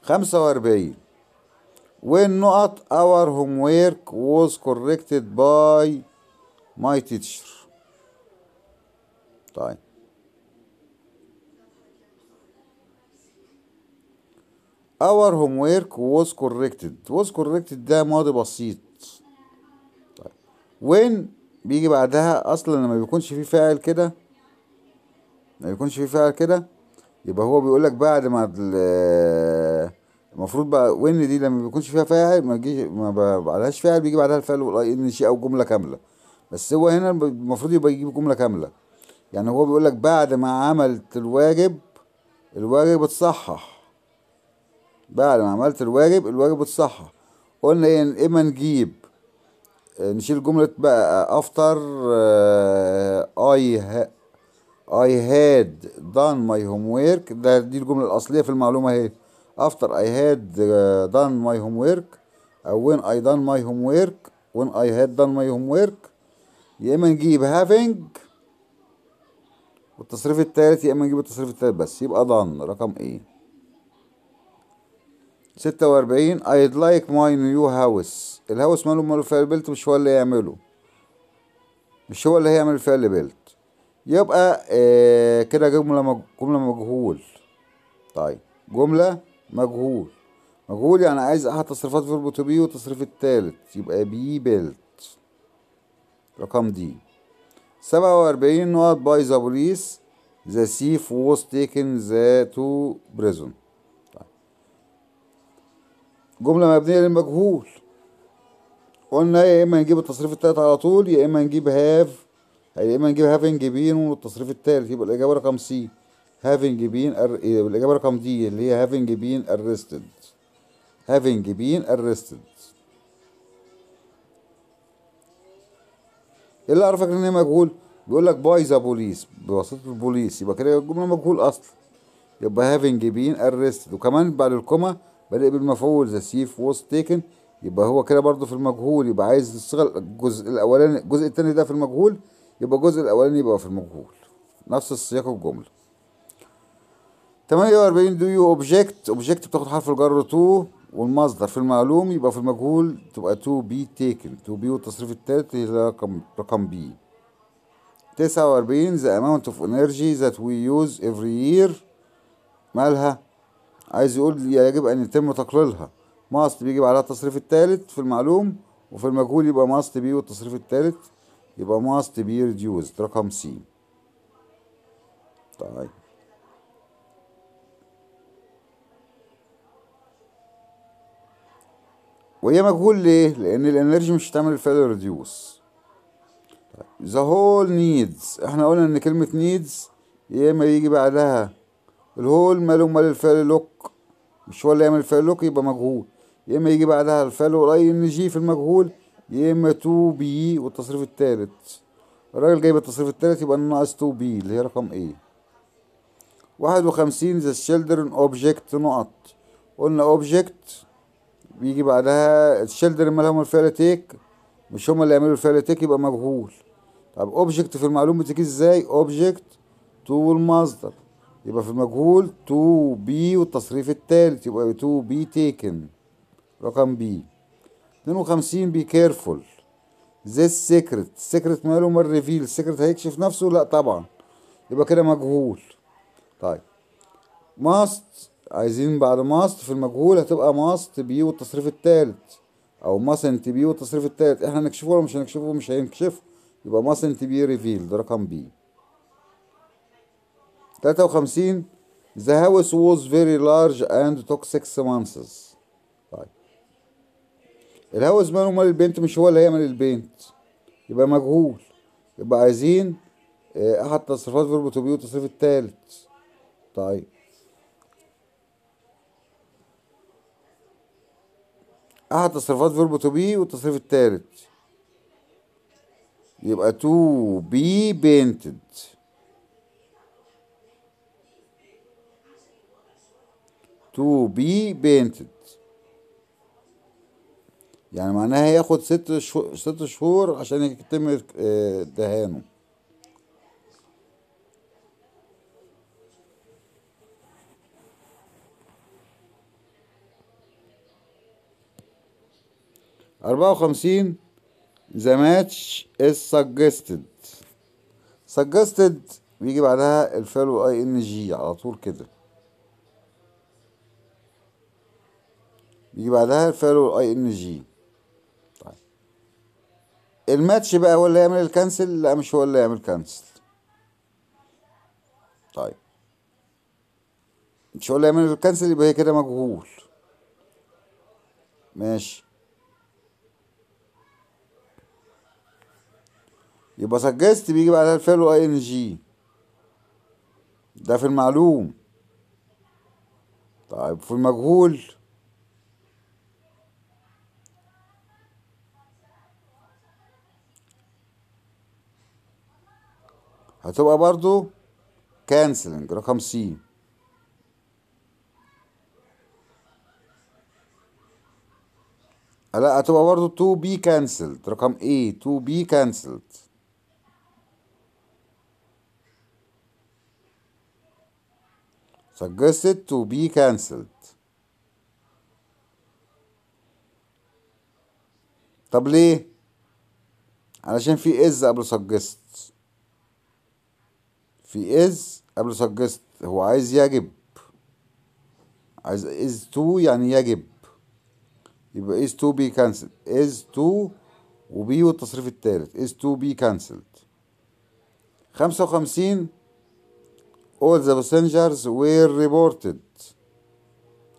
45 والنقط our homework was corrected by my teacher طيب our homework was corrected was corrected ده ماضي بسيط طيب when بيجي بعدها اصلا لما بيكونش فيه فاعل كده ما بيكونش فيه فاعل كده يبقى هو بيقولك بعد ما المفروض بقى وان دي لما بيكونش فيها فاعل ما بيجيش ما بعدهاش فاعل بيجي بعدها الفعل ان شيء او جمله كامله بس هو هنا المفروض يبقى يجيب جمله كامله يعني هو بيقول لك بعد ما عملت الواجب الواجب اتصحح بعد ما عملت الواجب الواجب اتصحح قلنا ايه اما نجيب آه، نشيل جملة بقى افتر اي اي هاد دان ماي هوم ورك ده دي الجملة الأصلية في المعلومة اهي after I had uh, done my homework أو uh, when I done my homework when I had done my homework يا إما نجيب having والتصريف التالت يا إما نجيب التصريف التالت بس يبقى done رقم إيه ستة وأربعين I'd like my new house الهاوس ماله ماله فعل بيلت مش هو اللي يعمله مش هو اللي هيعمل الفعل بيلت يبقى آه كده جملة جملة مجهول طيب جملة مجهول مجهول يعني عايز احد تصريفات يربط تو بي والتصريف التالت يبقى بي بيلت رقم دي سبعة وأربعين نقط باي ذا بوليس ذا سيف ووز تيكن ذا تو بريزون جملة مبنية للمجهول قلنا يا إما نجيب التصريف التالت على طول يا إما نجيب هاف يا إما نجيب هافنج بين والتصريف التالت يبقى الإجابة رقم سي having been الإجابة رقم دي اللي هي having been arrested having been arrested ايه اللي أعرفك ان هي مجهول بيقول لك باي ذا بوليس بواسطه البوليس يبقى كده الجمله مجهول اصلا يبقى having بين ارستد وكمان بعد الكوما بدأ بالمفعول ذا سيف was تيكن يبقى هو كده برضه في المجهول يبقى عايز الصيغه الجزء الاولاني الجزء الثاني ده في المجهول يبقى الجزء الاولاني يبقى في المجهول نفس السياق الجمله 48 دو يو اوبجكت اوبجكت بتاخد حرف الجر تو والمصدر في المعلوم يبقى في المجهول تبقى تو بي تيكن تو بي والتصريف الثالث هي رقم رقم بي 49 ذا amount اوف انرجي ذات وي يوز افري يير مالها عايز يقول يجب ان يتم تقليلها ماست بيجي بعدها التصريف الثالث في المعلوم وفي المجهول يبقى ماست بي والتصريف الثالث يبقى ماست بي ريديوز رقم سي طيب وهي مجهول ليه لان الانرجي مش هتعمل الفعل ريديوس ذا هول نيدز احنا قلنا ان كلمه نيدز يا اما يجي بعدها الهول ماله مال الفعل لوك مش هو اللي يعمل الفعل لوك يبقى مجهول يا اما يجي بعدها الفعل قريب ان جي في المجهول يا اما تو بي والتصريف التالت الراجل جايب التصريف التالت يبقى ناقص تو بي اللي هي رقم ايه واحد وخمسين ذا شيلدرن اوبجكت نقط قلنا اوبجكت بيجي بعدها الشيلدر اللي هم الفعل تيك مش هم اللي يعملوا الفعل تيك يبقى مجهول طب اوبجكت في المعلوم بتجي ازاي اوبجكت تو والمصدر يبقى في المجهول تو بي والتصريف الثالث يبقى تو بي تيكن رقم بي 52 بي كيرفول زي السيكرت السيكرت ماله مال ريفيل السيكرت هيكشف نفسه لا طبعا يبقى كده مجهول طيب ماست عايزين بعد ماست في المجهول هتبقى ماست بي والتصريف التالت او ماسنت بي والتصريف التالت احنا هنكشفه ولا مش هنكشفه مش هينكشف يبقى ماسنت بي ريفيل ده رقم بي 53 The house was very large and took six months. طيب الهوس ماله مال البنت مش هو اللي هي مال البنت يبقى مجهول يبقى عايزين آه، أحد تصريفات فيرب تو بي والتصريف التالت طيب احد تصريفات فيرب تو بي والتصريف التالت يبقى تو بي بينتد تو بي بينتد يعني معناها هياخد ست شهور ست شهور عشان يتم آه، دهانه أربعة وخمسين ذا ماتش از سجستد سجستد بيجي بعدها الفالو اي ان جي على طول كده بيجي بعدها الفعل اي ان جي طيب الماتش بقى هو اللي يعمل الكنسل لا مش هو اللي يعمل كنسل طيب مش هو اللي يعمل الكنسل يبقى هي كده مجهول ماشي يبقى سجست بيجي بعدها الفعل اي ان جي ده في المعلوم طيب في المجهول هتبقى برضو كانسلنج رقم سي لا هتبقى برضو تو بي كانسلد رقم ايه تو بي كانسلد suggested to be cancelled طب ليه علشان في is قبل suggest في is قبل suggest هو عايز يجب عايز is to يعني يجب يبقى is to be cancelled is to وبي والتصريف الثالث is to be cancelled خمسة وخمسين all the passengers were reported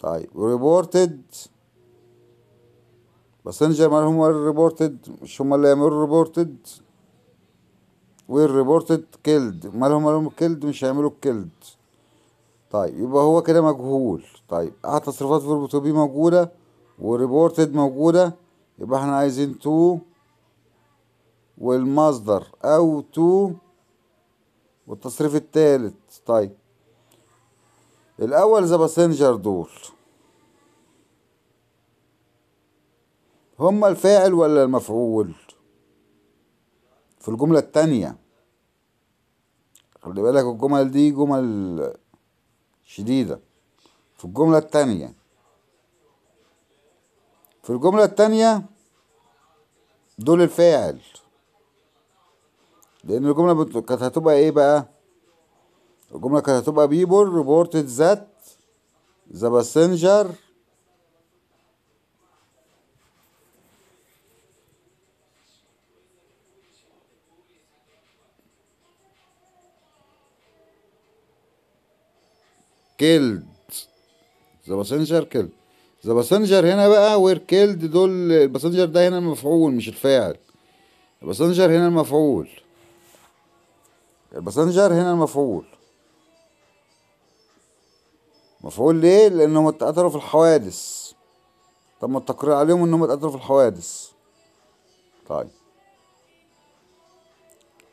طيب reported passenger مالهم هم were reported مش هم اللي يعملوا reported were reported killed مالهم هم killed مش هيعملوا killed طيب يبقى هو كده مجهول طيب اه تصريفات verb to be موجودة reported موجودة يبقى احنا عايزين to والمصدر او to والتصريف التالت طيب الأول ذا باسنجر دول هما الفاعل ولا المفعول في الجملة التانية خلي بالك الجمل دي جمل شديدة في الجملة التانية في الجملة التانية دول الفاعل لأن الجملة كانت هتبقى إيه بقى الجمله كانت هتبقى بيبل ريبورتد ذات ذا باسنجر كيلد ذا باسنجر كيلد ذا باسنجر هنا بقى وير كيلد دول الباسنجر ده هنا المفعول مش الفاعل الباسنجر هنا المفعول الباسنجر هنا المفعول مفعول ليه لانهم اتقتلوا في الحوادث طب ما التقرير عليهم انهم اتقتلوا في الحوادث طيب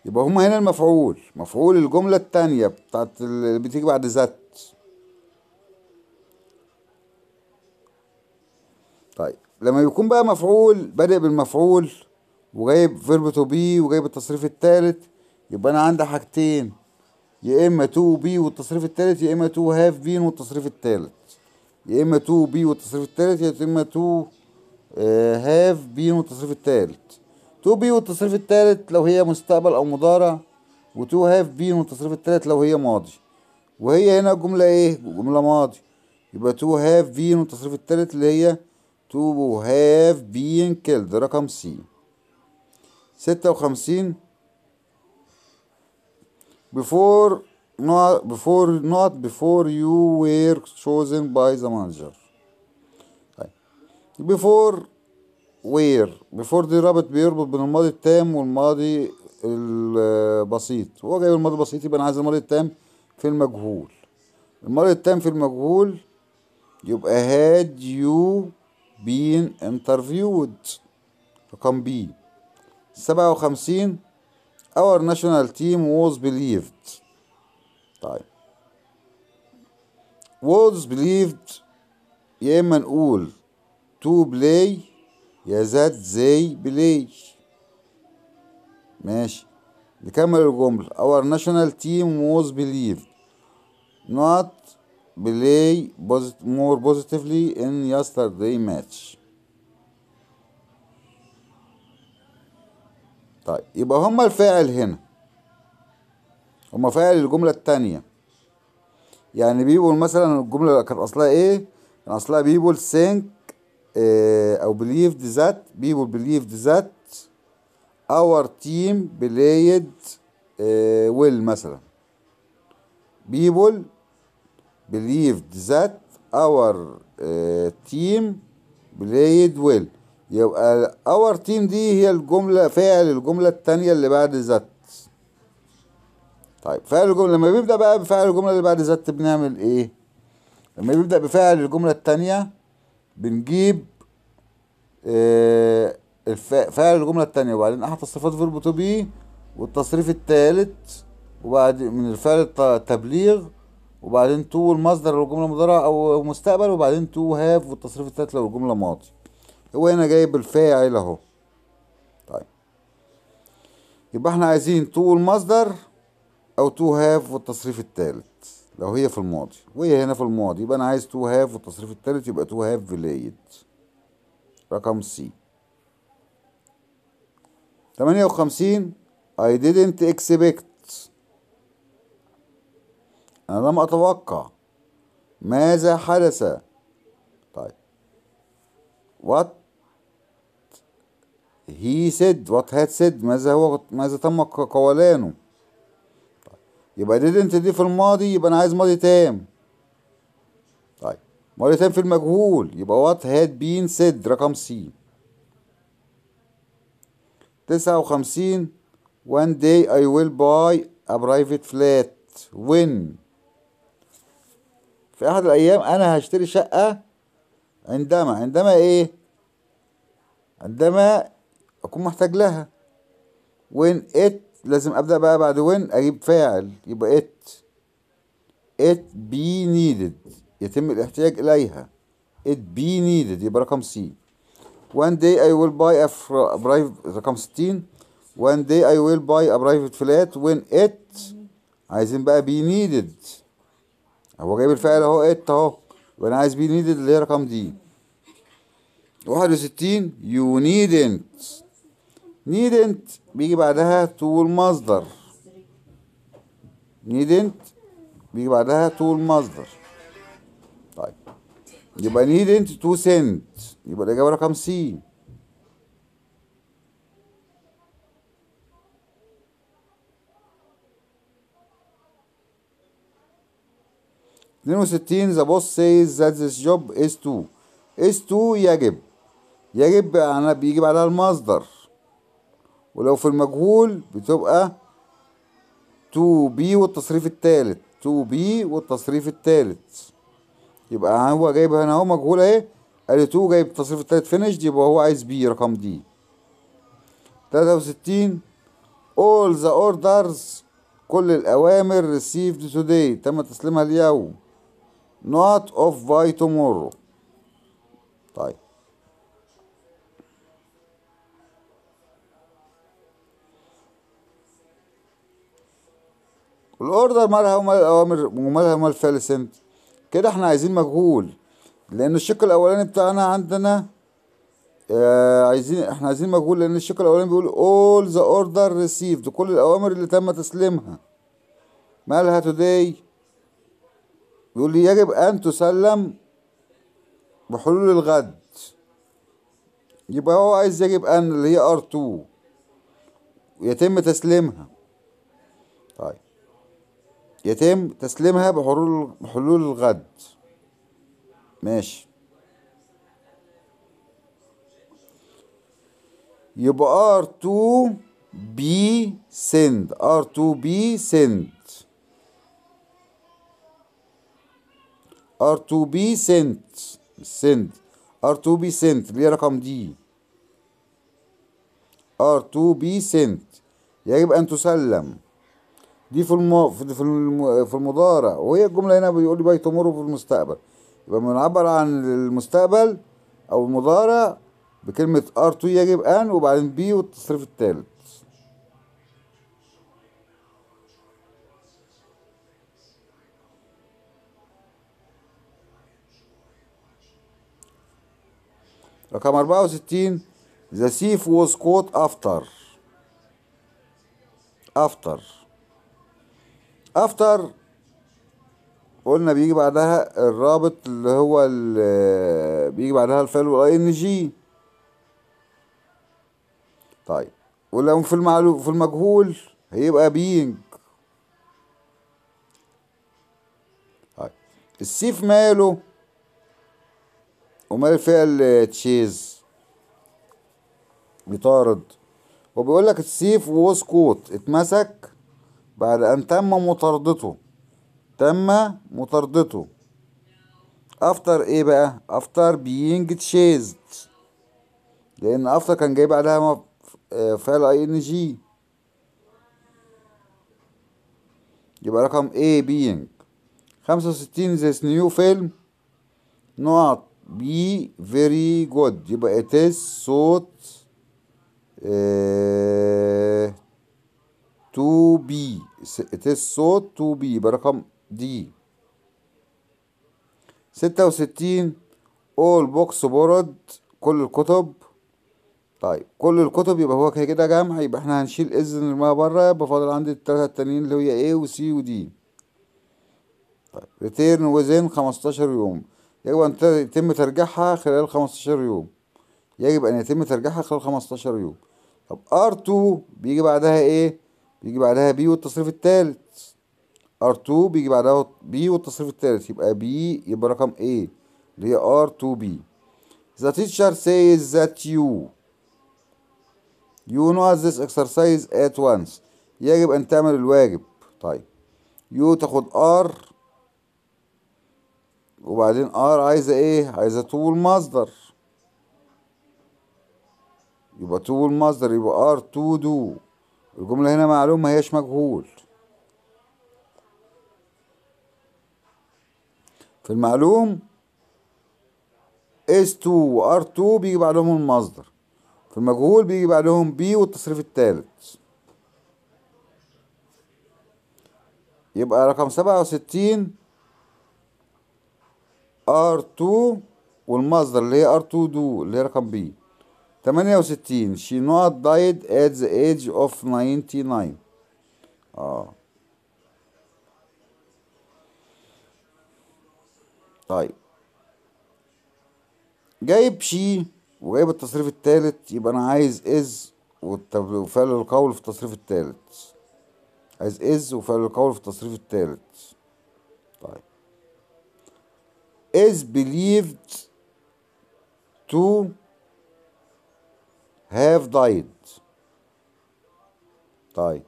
يبقى هما هنا المفعول مفعول الجملة التانية بتاعت اللي بتيجي بعد ذات طيب لما يكون بقى مفعول بادئ بالمفعول وجايب فيرب تو بي وجايب التصريف التالت يبقى انا عندي حاجتين يا اما 2 بي والتصريف الثالث يا اما 2 هاف بي والتصريف الثالث يا اما 2 آه، بي والتصريف الثالث يا اما 2 هاف بي والتصريف الثالث 2 بي والتصريف الثالث لو هي مستقبل او مضارع و2 هاف بي والتصريف الثالث لو هي ماضي وهي هنا جملة ايه جملة ماضي يبقى 2 هاف بي والتصريف الثالث اللي هي 2 هاف بي كيلد رقم سي 56 before not before not before you were chosen by the manager before where before دي رابط بيربط بين الماضي التام والماضي البسيط هو جايب الماضي البسيط يبقى انا عايز الماضي التام في المجهول الماضي التام في المجهول يبقى had you been interviewed رقم بي سبعة وخمسين our national team was believed طيب was believed يا إما نقول to play يا that they play ماشي نكمل الجملة our national team was believed not play more positively in yesterday match طيب يبقى هما الفاعل هنا هما فاعل الجملة التانية يعني بيبول مثلا الجملة كان أصلها إيه؟ كان أصلها بيبول سينك آه، أو بليف ذات بيبول بليف ذات اور تيم بلايد ويل مثلا بيبول بليف ذات اور تيم بلايد ويل يبقى اور تيم دي هي الجملة فعل الجملة التانية اللي بعد ذات طيب فعل الجملة لما بيبدأ بقى بفعل الجملة اللي بعد ذات بنعمل ايه لما بيبدأ بفعل الجملة التانية بنجيب آه فعل الجملة التانية وبعدين احط الصفات فيرب تو بي والتصريف التالت وبعد من الفعل التبليغ وبعدين تو المصدر لو الجملة مضارعة او مستقبل وبعدين تو هاف والتصريف التالت لو الجملة ماضي وانا جايب الفاعل اهو طيب يبقى احنا عايزين تو المصدر او تو هاف والتصريف التالت لو هي في الماضي وهي هنا في الماضي يبقى انا عايز تو هاف والتصريف التالت يبقى تو هاف فيليد رقم سي 58 I didn't expect أنا لم أتوقع ماذا حدث طيب what هي سيد وات هات سيد ماذا هو ماذا تم قولانه طيب. يبقى didn't دي في الماضي يبقى انا عايز ماضي تام طيب ماضي تام في المجهول يبقى وات هات بين سيد رقم سي تسعة وخمسين one day I will buy a private flat when في احد الايام انا هشتري شقة عندما عندما ايه عندما أكون محتاج لها وين إت لازم أبدأ بقى بعد وين أجيب فاعل يبقى إت إت بي نيدد يتم الاحتياج إليها إت بي نيدد يبقى رقم سي one day I will buy a private رقم 60 one day I will buy a private flat when it عايزين بقى be needed هو جايب الفعل اهو it اهو وانا عايز be needed اللي هي رقم دي 61 you needn't needn't بيجي بعدها to المصدر needn't بيجي بعدها to المصدر طيب يبقى needn't to send يبقى الإجابة رقم سي اتنين وستين the boss says that this job is to is to يجب يجب بيجي بعدها المصدر ولو في المجهول بتبقى 2b والتصريف التالت 2b والتصريف التالت يبقى هو جايب هنا اهو مجهول اهي قال 2 جايب التصريف التالت فينيشد يبقى هو عايز بي رقم دي 63 all the orders كل الأوامر received today تم تسليمها اليوم not of by tomorrow طيب والاوردر مالها ومال الاوامر ومالها ومال فعل كده احنا عايزين مجهول لان الشق الاولاني بتاعنا عندنا آه عايزين احنا عايزين مجهول لان الشق الاولاني بيقول all the order received كل الاوامر اللي تم تسليمها مالها today بيقول لي يجب ان تسلم بحلول الغد يبقى هو عايز يجب ان اللي هي ار2 يتم تسليمها يتم تسليمها بحلول الغد ماشي يبقى R2 بي سند R2 بي سند R2 بي سند سند R2 بي سند اللي رقم دي R2 بي سند يجب أن تسلم دي في الم... في الم... في المضارع وهي الجمله هنا بيقول لي بيتمر في المستقبل يبقى بنعبر عن المستقبل او المضارع بكلمه ار تو يجب ان وبعدين بي والتصريف الثالث رقم 64 The thief was caught after after افتر قلنا بيجي بعدها الرابط اللي هو اللي بيجي بعدها الفعل والاي ان جي طيب ولو في المعلوم في المجهول هيبقى بينج طيب السيف ماله ومال الفعل تشيز بيطارد وبيقول لك السيف وسكوت اتمسك بعد أن تم مطاردته تم مطاردته افتر ايه بقى افتر being تشيزد لان افتر كان جاي بعدها آه، فعل اي ان جي يبقى رقم A being خمسة وستين زيس نيو فيلم not بي فيري جود يبقى إتس صوت آه، تو بي الصوت تو بي يبقى رقم دي ستة وستين all books borrowed كل الكتب طيب كل الكتب يبقى هو كده كده جمع يبقى احنا هنشيل اذن ما بره يبقى فاضل عندي التلاتة التانيين اللي هي A وسي ودي طيب ريتيرن وزن خمستاشر يوم يجب أن يتم ترجيحها خلال خمستاشر يوم يجب أن يتم ترجيحها خلال خمستاشر يوم طب R2 بيجي بعدها ايه بيجي بعدها بي والتصريف التالت ار 2 بيجي بعدها بي والتصريف التالت يبقى بي يبقى رقم A اللي هي ار 2 b The teacher says that you You know this exercise at once يجب أن تعمل الواجب طيب يو تاخد ار وبعدين ار عايزة ايه عايزة طول مصدر يبقى طول مصدر يبقى ار تو دو الجملة هنا معلوم ما هيش مجهول في المعلوم S2 و R2 بيجي بعدهم المصدر في المجهول بيجي بعدهم B والتصريف التالت يبقى رقم سبعة وستين R2 والمصدر اللي هي R2 دو اللي هي رقم B 68 she not died at the age of 99 اه طيب جايب شي وجايب التصريف الثالث يبقى انا عايز از وفعل القول في التصريف الثالث عايز از وفعل القول في التصريف الثالث طيب is believed to have died طيب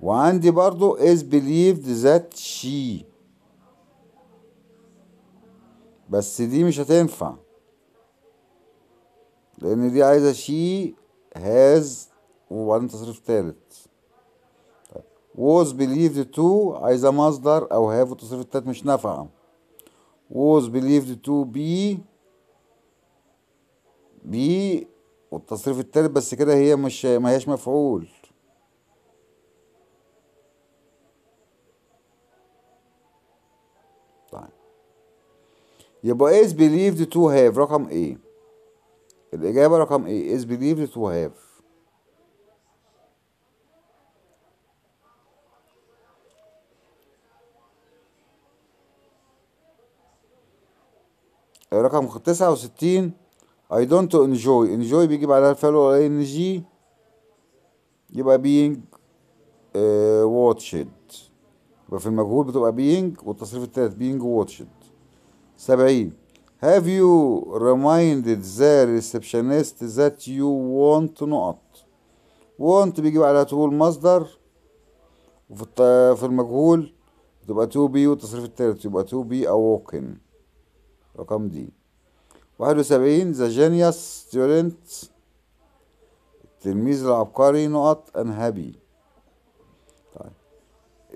وعندي برضو is believed that she بس دي مش هتنفع لان دي عايزه she has وبعدين تصريف تالت was believed to عايزة مصدر أو have وتصريف التات مش نافعة was believed to be be والتصريف التالت بس كده هي مش ما هيش مفعول طيب يبقى is believed to have رقم ايه الإجابة رقم ايه is believed to have رقم 69 I don't enjoy enjoy بيجي بعدها الفعل ال ان جي يبقى being uh, watched يبقى في المجهول بتبقى being والتصريف التالت being watched 70 Have you reminded the receptionist that you want not want بيجي بعدها تقول مصدر وفي في المجهول تبقى to be والتصريف التالت يبقى to be awoken رقم دي واحد وسبعين ذا جينيوس ستودنت التلميذ العبقري نقط انهبي طيب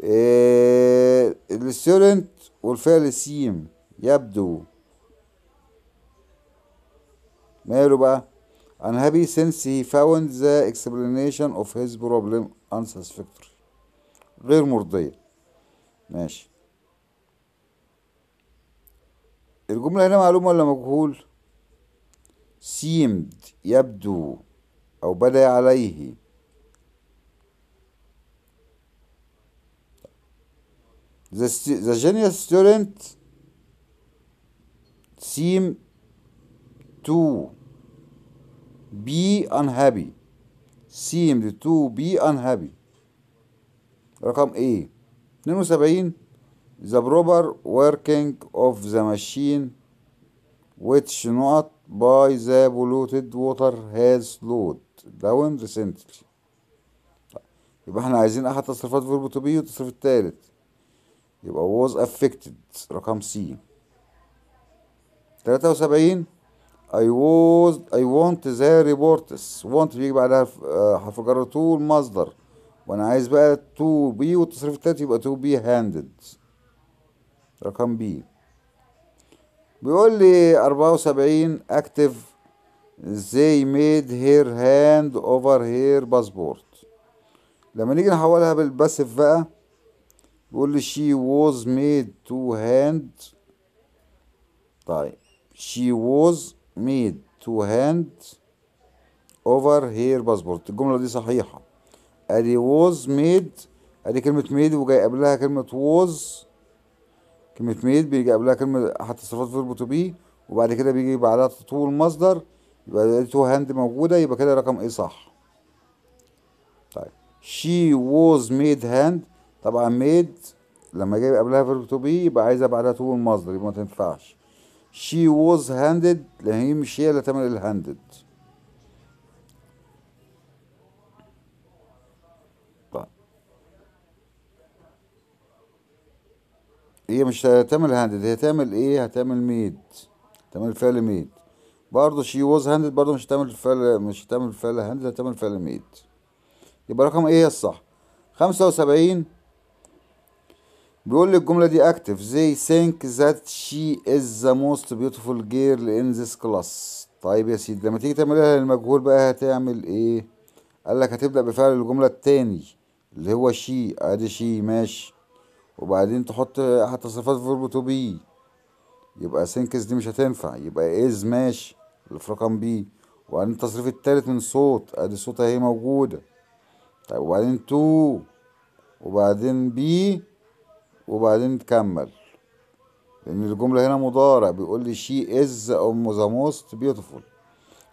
إيه الستودنت والفعل سيم يبدو ماله بقى unhappy since he found the explanation of his problem unsatisfactory غير مرضية ماشي الجملة هنا معلومة ولا مجهول seemed يبدو أو بدا عليه the, the genius student seem to be unhappy seemed to be unhappy رقم ايه 72 the proper working of the machine which not by the polluted water has slowed down recently يبقى احنا عايزين احد تصريفات فيرب تو بي والتصريف التالت يبقى was affected رقم سي تلاتة وسبعين I was I want the reports want بيجي بعدها حرف جر to المصدر وانا عايز بقى to be والتصريف التالت يبقى to be handed رقم بي بيقول لي أربعة وسبعين اكتف زي ميد هير هاند اوفر هير باسبورت لما نيجي نحولها بالباسف بقى بيقول لي شي ووز ميد تو هاند طيب شي ووز ميد تو هاند اوفر هير باسبورت الجمله دي صحيحه ادي ووز ميد ادي كلمه ميد وجاي قبلها كلمه ووز كلمة ميد بيجي قبلها كلمة حتى الصفات تو بيه وبعد كده بيجي بعدها تطول مصدر يبقى تو هاند موجودة يبقى كده رقم ايه صح طيب she was made hand طبعا ميد لما جاي قبلها فيرب تو بي يبقى عايزة بعدها تول مصدر يبقى ما تنفعش she was handed لان هي مش هي اللي تعمل الهاندد هي مش هتعمل هاندد هي هتعمل ايه هتعمل ميد هتعمل فعل ميد برضه شي ووز هاندد برضه مش هتعمل فعل مش هتعمل فعل هاندد هتعمل فعل ميد يبقى رقم ايه هي الصح خمسة وسبعين بيقول لي الجملة دي اكتف زي think that she is the most beautiful girl in this class طيب يا سيدي لما تيجي تعملها للمجهول بقى هتعمل ايه قال لك هتبدأ بفعل الجملة التاني اللي هو شي ادي شي ماشي وبعدين تحط حتى صفات فيرب تو بي يبقى سينكس دي مش هتنفع يبقى از ماشي اللي في رقم بي وبعدين التصريف التالت من صوت ادي الصوت اهي موجودة طيب وبعدين تو وبعدين بي وبعدين تكمل لان الجملة هنا مضارع بيقول لي شي از ام ذا موست بيوتيفول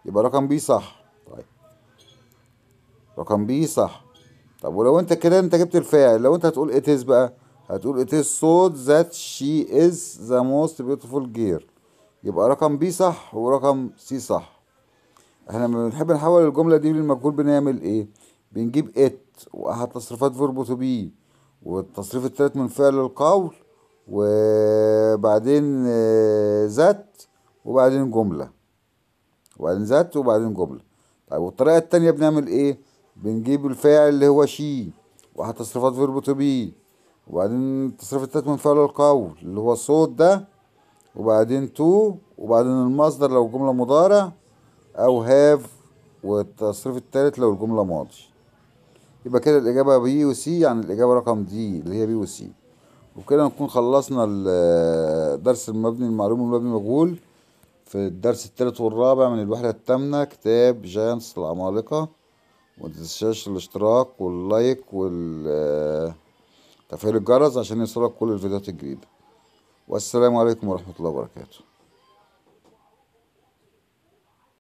يبقى رقم بي صح طيب رقم بي صح طب ولو انت كده انت جبت الفاعل لو انت هتقول از بقى هتقول it is so that she is the most beautiful girl يبقى رقم بي صح ورقم سي صح احنا لما بنحب نحول الجملة دي للمجهول بنعمل ايه بنجيب ات واحد تصريفات فيرب تو بي والتصريف التالت من فعل القول وبعدين ذات آه، وبعدين جملة وبعدين ذات وبعدين جملة طيب والطريقة التانية بنعمل ايه بنجيب الفاعل اللي هو شي واحد تصريفات فيرب تو بي وبعدين تصريف التات من فعل القول اللي هو صوت ده وبعدين تو وبعدين المصدر لو جملة مضارع أو هاف والتصريف التالت لو الجملة ماضي يبقى كده الإجابة بي وسي يعني الإجابة رقم دي اللي هي بي وسي وبكده نكون خلصنا الدرس المبني المعلوم المبني المجهول في الدرس الثالث والرابع من الوحدة الثامنة كتاب جانس العمالقة متنساش الاشتراك واللايك وال تفعيل الجرس عشان يوصلك كل الفيديوهات الجديدة والسلام عليكم ورحمة الله وبركاته